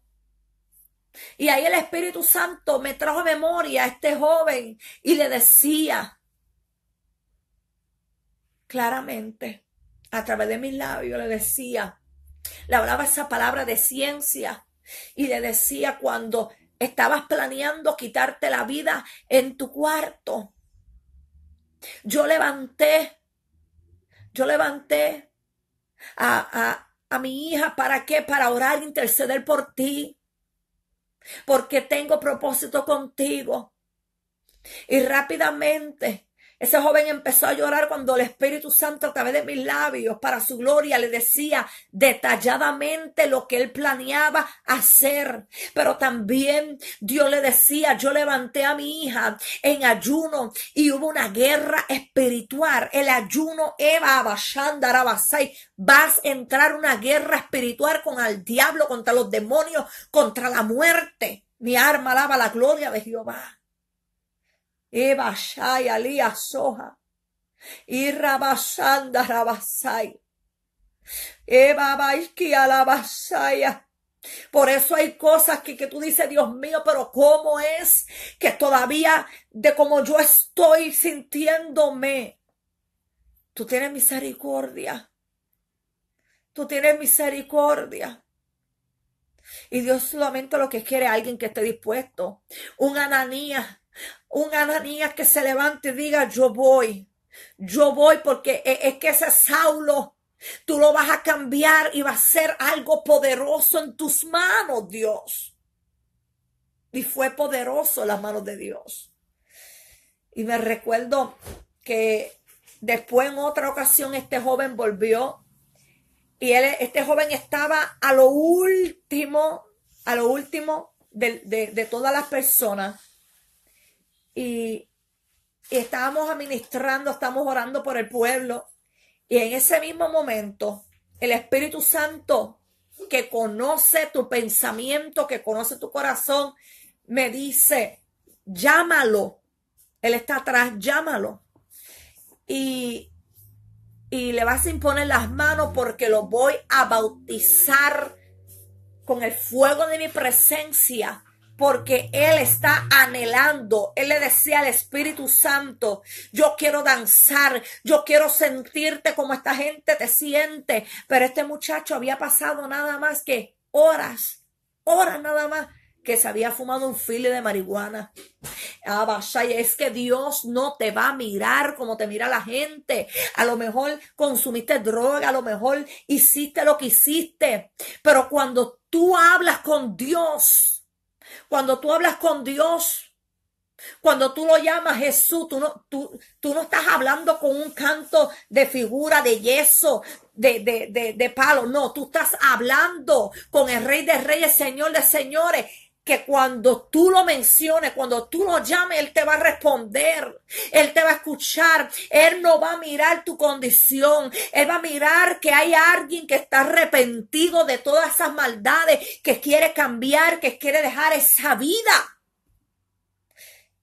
Y ahí el Espíritu Santo me trajo memoria a este joven y le decía claramente, a través de mis labios, le decía, le hablaba esa palabra de ciencia y le decía cuando Estabas planeando quitarte la vida en tu cuarto. Yo levanté, yo levanté a, a, mi hija, ¿para qué? Para orar, interceder por ti. Porque tengo propósito contigo. Y rápidamente ese joven empezó a llorar cuando el Espíritu Santo a través de mis labios, para su gloria, le decía detalladamente lo que él planeaba hacer. Pero también Dios le decía, yo levanté a mi hija en ayuno y hubo una guerra espiritual. El ayuno, Eva, Abashanda, Rabasai, vas a entrar una guerra espiritual con el diablo, contra los demonios, contra la muerte. Mi arma alaba la gloria de Jehová. Alía Soja. Y Rabasanda Rabasai. Alabasaya. Por eso hay cosas que, que, tú dices, Dios mío, pero ¿cómo es que todavía de como yo estoy sintiéndome? Tú tienes misericordia. Tú tienes misericordia. Y Dios solamente lo que quiere alguien que esté dispuesto. Un Ananías un Ananías que se levante y diga, yo voy, yo voy porque e-, es que ese Saulo, tú lo vas a cambiar y va a ser algo poderoso en tus manos, Dios. Y fue poderoso en las manos de Dios. Y me recuerdo que después en otra ocasión este joven volvió y él, este joven estaba a lo último, a lo último de todas las personas y, estábamos administrando, estamos orando por el pueblo. Y en ese mismo momento, el Espíritu Santo, que conoce tu pensamiento, que conoce tu corazón, me dice, llámalo. Él está atrás, llámalo. Y, y le vas a imponer las manos porque lo voy a bautizar con el fuego de mi presencia porque Él está anhelando. Él le decía al Espíritu Santo, yo quiero danzar, yo quiero sentirte como esta gente te siente. Pero este muchacho había pasado nada más que horas, horas nada más que se había fumado un file de marihuana. Abashaya, es que Dios no te va a mirar como te mira la gente. A lo mejor consumiste droga, a lo mejor hiciste lo que hiciste, pero cuando tú hablas con Dios, cuando tú hablas con Dios, cuando tú lo llamas Jesús, tú no, tú, no estás hablando con un canto de figura, de yeso, de, de, de, de palo. No, tú estás hablando con el Rey de Reyes, Señor de Señores que cuando tú lo menciones, cuando tú lo llames, Él te va a responder, Él te va a escuchar, Él no va a mirar tu condición, Él va a mirar que hay alguien que está arrepentido de todas esas maldades, que quiere cambiar, que quiere dejar esa vida.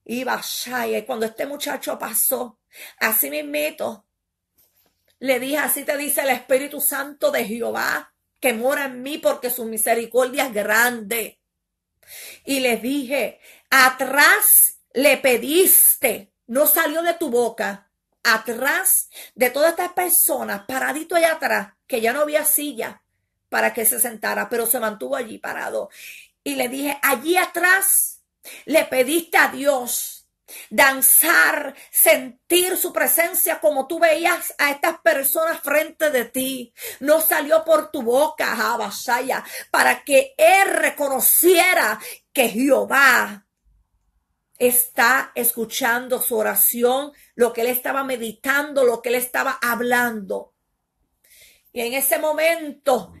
Y vaya, cuando este muchacho pasó, así meto, le dije, así te dice el Espíritu Santo de Jehová, que mora en mí porque su misericordia es grande y les dije, atrás le pediste, no salió de tu boca, atrás de todas estas personas, paradito allá atrás, que ya no había silla para que se sentara, pero se mantuvo allí parado. Y le dije, allí atrás le pediste a Dios danzar, sentir su presencia como tú veías a estas personas frente de ti. No salió por tu boca, Abashaya, para que él reconociera que Jehová está escuchando su oración, lo que él estaba meditando, lo que él estaba hablando. Y en ese momento,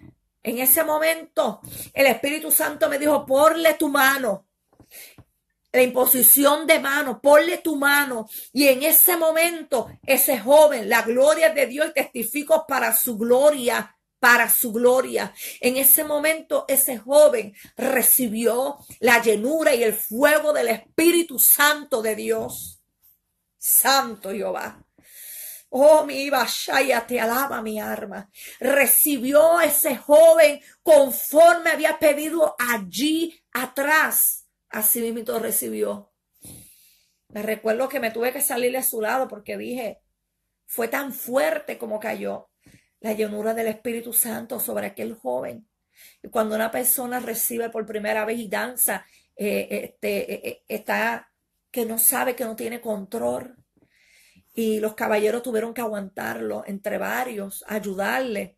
en ese momento, el Espíritu Santo me dijo, ponle tu mano la imposición de mano, ponle tu mano. Y en ese momento, ese joven, la gloria de Dios, y testifico para su gloria, para su gloria. En ese momento, ese joven recibió la llenura y el fuego del Espíritu Santo de Dios. Santo Jehová. Oh, mi Ibashaya, te alaba mi arma. Recibió ese joven conforme había pedido allí atrás Así mismo recibió. Me recuerdo que me tuve que salirle a su lado porque dije, fue tan fuerte como cayó la llenura del Espíritu Santo sobre aquel joven. Y cuando una persona recibe por primera vez y danza, eh, este, eh, eh, está que no sabe, que no tiene control. Y los caballeros tuvieron que aguantarlo entre varios, ayudarle,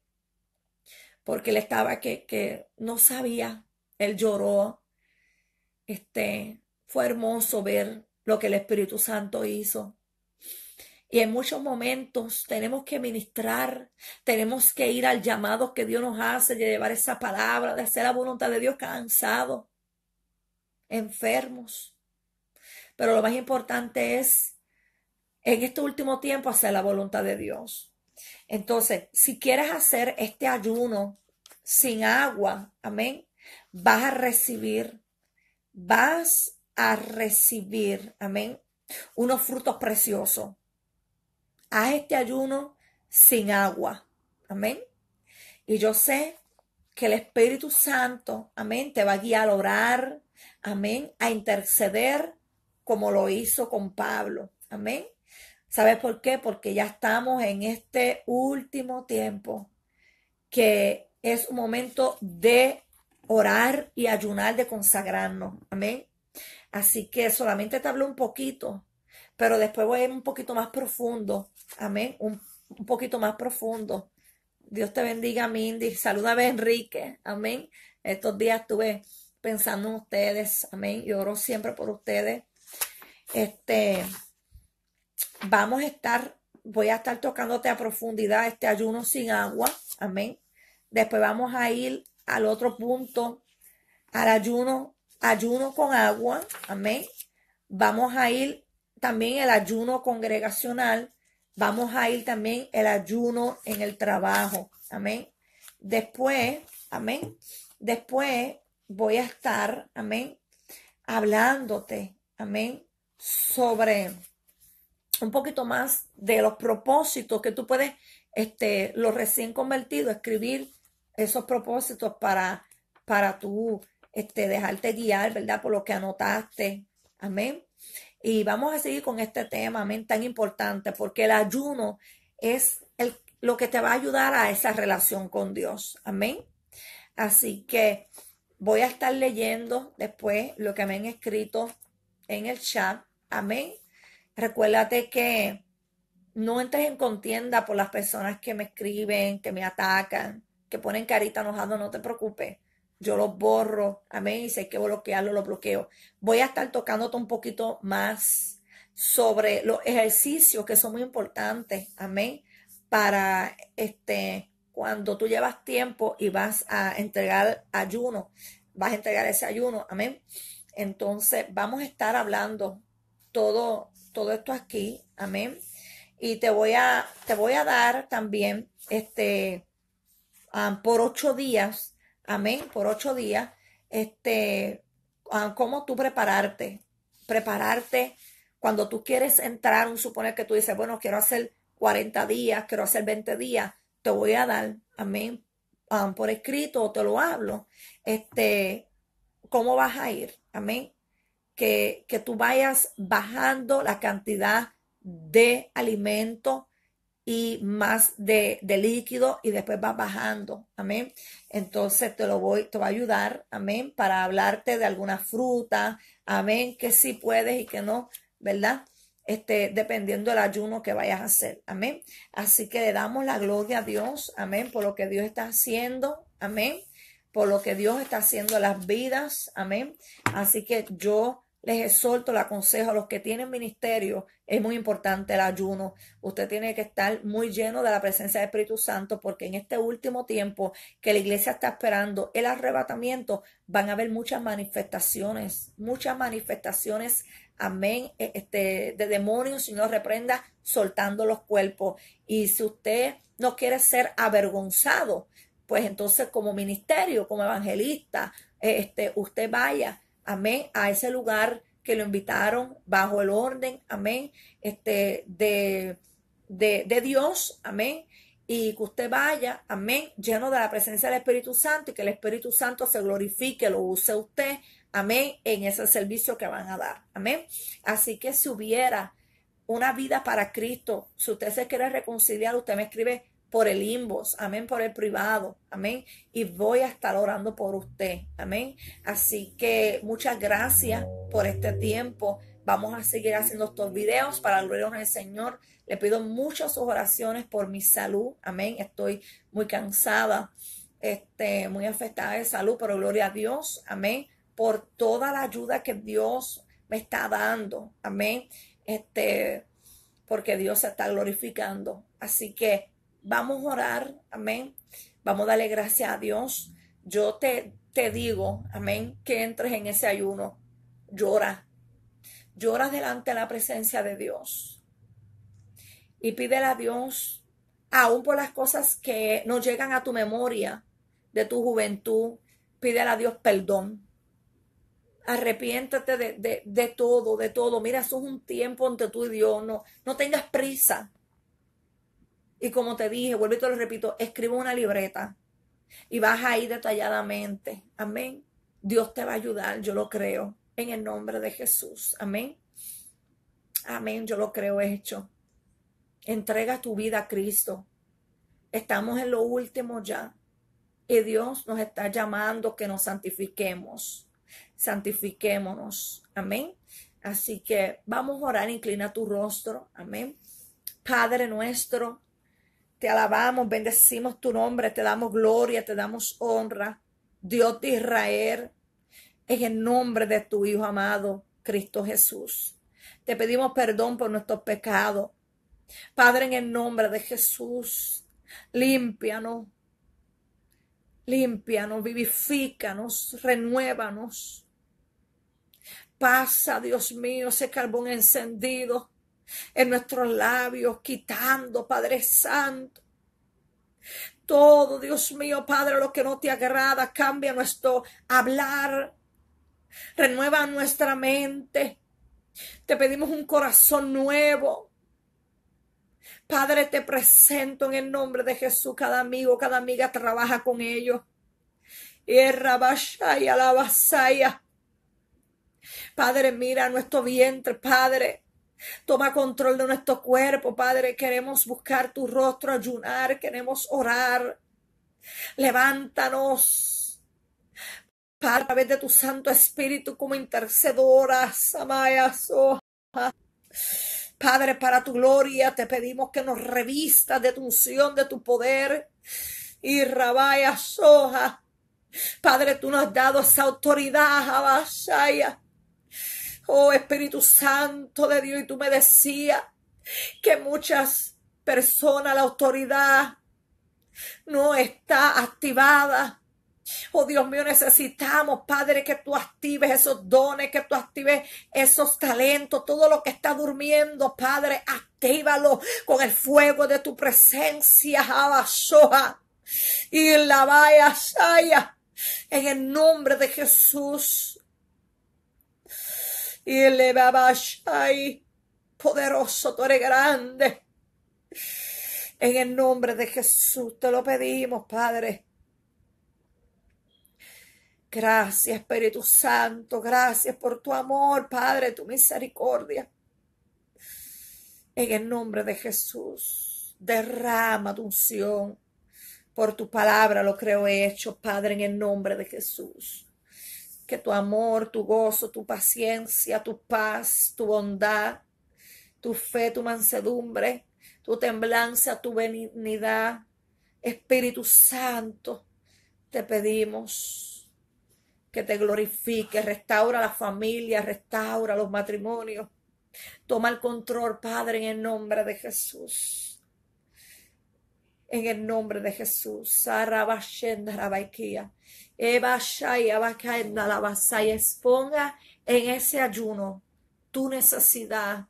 porque él estaba que, que no sabía. Él lloró, este, fue hermoso ver lo que el Espíritu Santo hizo. Y en muchos momentos tenemos que ministrar, tenemos que ir al llamado que Dios nos hace, de llevar esa palabra, de hacer la voluntad de Dios cansado, enfermos. Pero lo más importante es, en este último tiempo, hacer la voluntad de Dios. Entonces, si quieres hacer este ayuno sin agua, amén, vas a recibir vas a recibir, amén, unos frutos preciosos. Haz este ayuno sin agua, amén. Y yo sé que el Espíritu Santo, amén, te va a guiar a orar, amén, a interceder como lo hizo con Pablo, amén. ¿Sabes por qué? Porque ya estamos en este último tiempo, que es un momento de orar y ayunar de consagrarnos. Amén. Así que solamente te hablo un poquito, pero después voy a ir un poquito más profundo. Amén. Un, poquito más profundo. Dios te bendiga, Mindy. Saluda a Enrique. Amén. Estos días estuve pensando en ustedes. Amén. Yo oro siempre por ustedes. Este, vamos a estar, voy a estar tocándote a profundidad este ayuno sin agua. Amén. Después vamos a ir al otro punto, al ayuno, ayuno con agua, amén. Vamos a ir también el ayuno congregacional, vamos a ir también el ayuno en el trabajo, amén. Después, amén. Después voy a estar, amén, hablándote, amén, sobre un poquito más de los propósitos que tú puedes, este, los recién convertidos, escribir esos propósitos para, para tú este, dejarte guiar, ¿verdad? Por lo que anotaste. Amén. Y vamos a seguir con este tema, amén, tan importante, porque el ayuno es lo que te va a ayudar a esa relación con Dios. Amén. Así que voy a estar leyendo después lo que me han escrito en el chat. Amén. Recuérdate que no entres en contienda por las personas que me escriben, que me atacan que ponen carita enojado, no te preocupes. Yo los borro, amén, y si hay que bloquearlo, lo bloqueo. Voy a estar tocándote un poquito más sobre los ejercicios que son muy importantes, amén, para este, cuando tú llevas tiempo y vas a entregar ayuno, vas a entregar ese ayuno, amén. Entonces vamos a estar hablando todo, todo esto aquí, amén. Y te voy a, te voy a dar también, este, por ocho días, amén, por ocho días, este, cómo tú prepararte, prepararte cuando tú quieres entrar, suponer que tú dices, bueno, quiero hacer 40 días, quiero hacer 20 días, te voy a dar, amén, por escrito o te lo hablo, este, cómo vas a ir, amén, que, que tú vayas bajando la cantidad de alimento y más de, de, líquido y después vas bajando, amén. Entonces te lo voy, te va a ayudar, amén, para hablarte de alguna fruta, amén, que sí puedes y que no, ¿verdad? Este, dependiendo del ayuno que vayas a hacer, amén. Así que le damos la gloria a Dios, amén, por lo que Dios está haciendo, amén, por lo que Dios está haciendo las vidas, amén. Así que yo les exhorto, les aconsejo a los que tienen ministerio, es muy importante el ayuno. Usted tiene que estar muy lleno de la presencia del Espíritu Santo porque en este último tiempo que la iglesia está esperando el arrebatamiento, van a haber muchas manifestaciones, muchas manifestaciones, amén, e, este, de demonios, si no reprenda, soltando los cuerpos. Y si usted no quiere ser avergonzado, pues entonces como ministerio, como evangelista, e, este, usted vaya amén, a ese lugar que lo invitaron bajo el orden, amén, este, de, de, de Dios, amén, y que usted vaya, amén, lleno de la presencia del Espíritu Santo y que el Espíritu Santo se glorifique, lo use usted, amén, en ese servicio que van a dar, amén. Así que si hubiera una vida para Cristo, si usted se quiere reconciliar, usted me escribe por el inbox, amén, por el privado, amén. Y voy a estar orando por usted, amén. Así que muchas gracias por este tiempo. Vamos a seguir haciendo estos videos para gloria al Señor. Le pido muchas sus oraciones por mi salud, amén. Estoy muy cansada, este, muy afectada de salud, pero gloria a Dios, amén, por toda la ayuda que Dios me está dando, amén. Este, porque Dios se está glorificando. Así que Vamos a orar, amén. Vamos a darle gracias a Dios. Yo te, te digo, amén, que entres en ese ayuno. Llora. Llora delante de la presencia de Dios. Y pídele a Dios, aún por las cosas que no llegan a tu memoria de tu juventud, pídele a Dios perdón. arrepiéntate de, todo, de todo. Mira, eso es un tiempo entre tú y Dios. No, no tengas prisa. Y como te dije, vuelvo y te lo repito, escribe una libreta y vas ahí detalladamente. Amén. Dios te va a ayudar, yo lo creo, en el nombre de Jesús. Amén. Amén, yo lo creo hecho. Entrega tu vida a Cristo. Estamos en lo último ya. Y Dios nos está llamando que nos santifiquemos. Santifiquémonos. Amén. Así que vamos a orar, inclina tu rostro. Amén. Padre nuestro, te alabamos, bendecimos tu nombre, te damos gloria, te damos honra. Dios de Israel, en el nombre de tu Hijo amado, Cristo Jesús. Te pedimos perdón por nuestros pecados. Padre, en el nombre de Jesús, limpianos, límpianos, vivifícanos, renuévanos. Pasa, Dios mío, ese carbón encendido en nuestros labios, quitando, Padre Santo. Todo, Dios mío, Padre, lo que no te agrada, cambia nuestro hablar, renueva nuestra mente. Te pedimos un corazón nuevo. Padre, te presento en el nombre de Jesús cada amigo, cada amiga trabaja con ellos. Padre, mira nuestro vientre, Padre. Toma control de nuestro cuerpo, Padre. Queremos buscar tu rostro, ayunar, queremos orar. Levántanos. Padre, a través de tu Santo Espíritu como intercedoras, Amaya Soja. Padre, para tu gloria te pedimos que nos revistas de tu unción, de tu poder. Y rabaya soja. Padre, tú nos has dado esa autoridad, Abashaya. Oh Espíritu Santo de Dios, y tú me decías que muchas personas, la autoridad no está activada. Oh Dios mío, necesitamos, Padre, que tú actives esos dones, que tú actives esos talentos, todo lo que está durmiendo, Padre, actívalo con el fuego de tu presencia, soja y la vaya, En el nombre de Jesús. Y le ay, poderoso, tú eres grande. En el nombre de Jesús te lo pedimos, Padre. Gracias, Espíritu Santo. Gracias por tu amor, Padre, tu misericordia. En el nombre de Jesús, derrama tu unción. Por tu palabra lo creo hecho, Padre, en el nombre de Jesús que tu amor, tu gozo, tu paciencia, tu paz, tu bondad, tu fe, tu mansedumbre, tu temblanza, tu benignidad, Espíritu Santo, te pedimos que te glorifique, restaura la familia, restaura los matrimonios. Toma el control, Padre, en el nombre de Jesús. En el nombre de Jesús y exponga en ese ayuno tu necesidad.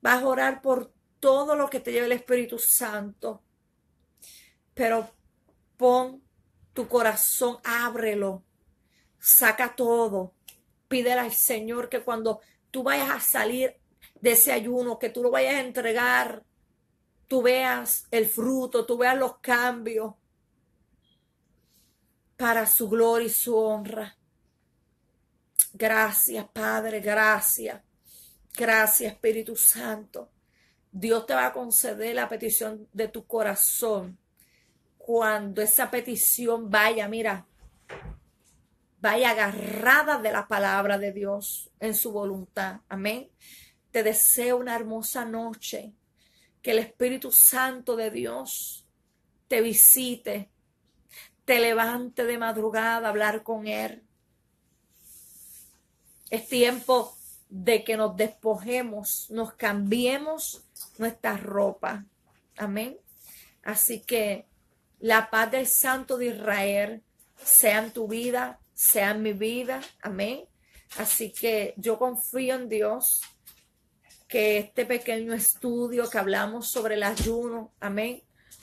Vas a orar por todo lo que te lleve el Espíritu Santo. Pero pon tu corazón, ábrelo, saca todo. Pídele al Señor que cuando tú vayas a salir de ese ayuno, que tú lo vayas a entregar, tú veas el fruto, tú veas los cambios para su gloria y su honra. Gracias, Padre, gracias. Gracias, Espíritu Santo. Dios te va a conceder la petición de tu corazón. Cuando esa petición vaya, mira, vaya agarrada de la palabra de Dios en su voluntad. Amén. Te deseo una hermosa noche. Que el Espíritu Santo de Dios te visite, te levante de madrugada a hablar con Él. Es tiempo de que nos despojemos, nos cambiemos nuestra ropa. Amén. Así que la paz del Santo de Israel sea en tu vida, sea en mi vida. Amén. Así que yo confío en Dios que este pequeño estudio que hablamos sobre el ayuno, amén,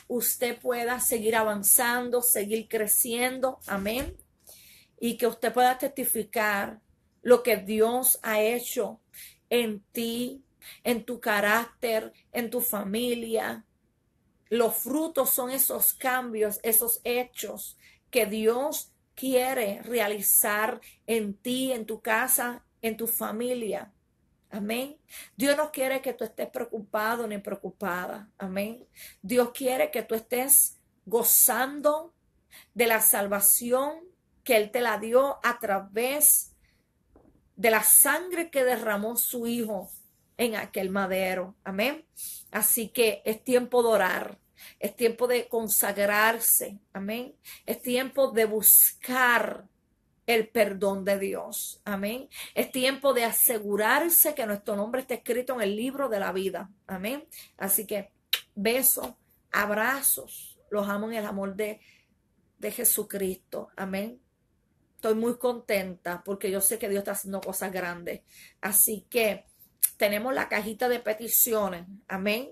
usted pueda seguir avanzando, seguir creciendo, amén, y que usted pueda testificar lo que Dios ha hecho en ti, en tu carácter, en tu familia. Los frutos son esos cambios, esos hechos que Dios quiere realizar en ti, en tu casa, en tu familia. Amén. Dios no quiere que tú estés preocupado ni preocupada. Amén. Dios quiere que tú estés gozando de la salvación que Él te la dio a través de la sangre que derramó su Hijo en aquel madero. Amén. Así que es tiempo de orar. Es tiempo de consagrarse. Amén. Es tiempo de buscar el perdón de Dios. Amén. Es tiempo de asegurarse que nuestro nombre está escrito en el libro de la vida. Amén. Así que besos, abrazos. Los amo en el amor de, de Jesucristo. Amén. Estoy muy contenta porque yo sé que Dios está haciendo cosas grandes. Así que tenemos la cajita de peticiones. Amén.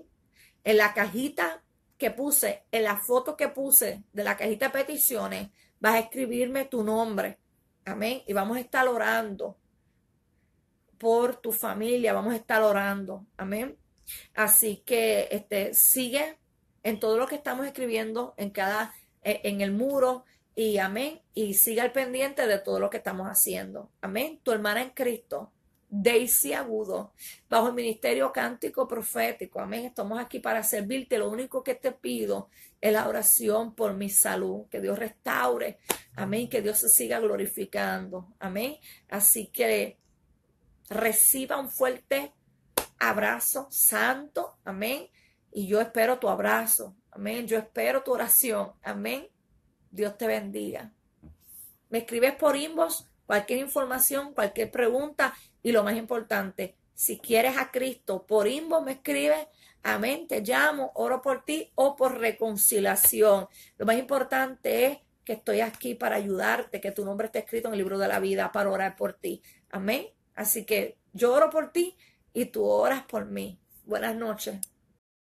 En la cajita que puse, en la foto que puse de la cajita de peticiones, vas a escribirme tu nombre Amén. Y vamos a estar orando por tu familia, vamos a estar orando. Amén. Así que este, sigue en todo lo que estamos escribiendo, en cada, e, en el muro, y amén. Y siga al pendiente de todo lo que estamos haciendo. Amén. Tu hermana en Cristo, Daisy Agudo, bajo el ministerio cántico profético. Amén. Estamos aquí para servirte. Lo único que te pido es la oración por mi salud, que Dios restaure, amén, que Dios se siga glorificando, amén. Así que reciba un fuerte abrazo santo, amén. Y yo espero tu abrazo, amén. Yo espero tu oración, amén. Dios te bendiga. Me escribes por inbox cualquier información, cualquier pregunta y lo más importante, si quieres a Cristo por inbox me escribes Amén, te llamo, oro por ti o por reconciliación. Lo más importante es que estoy aquí para ayudarte, que tu nombre esté escrito en el libro de la vida para orar por ti. Amén. Así que yo oro por ti y tú oras por mí. Buenas noches.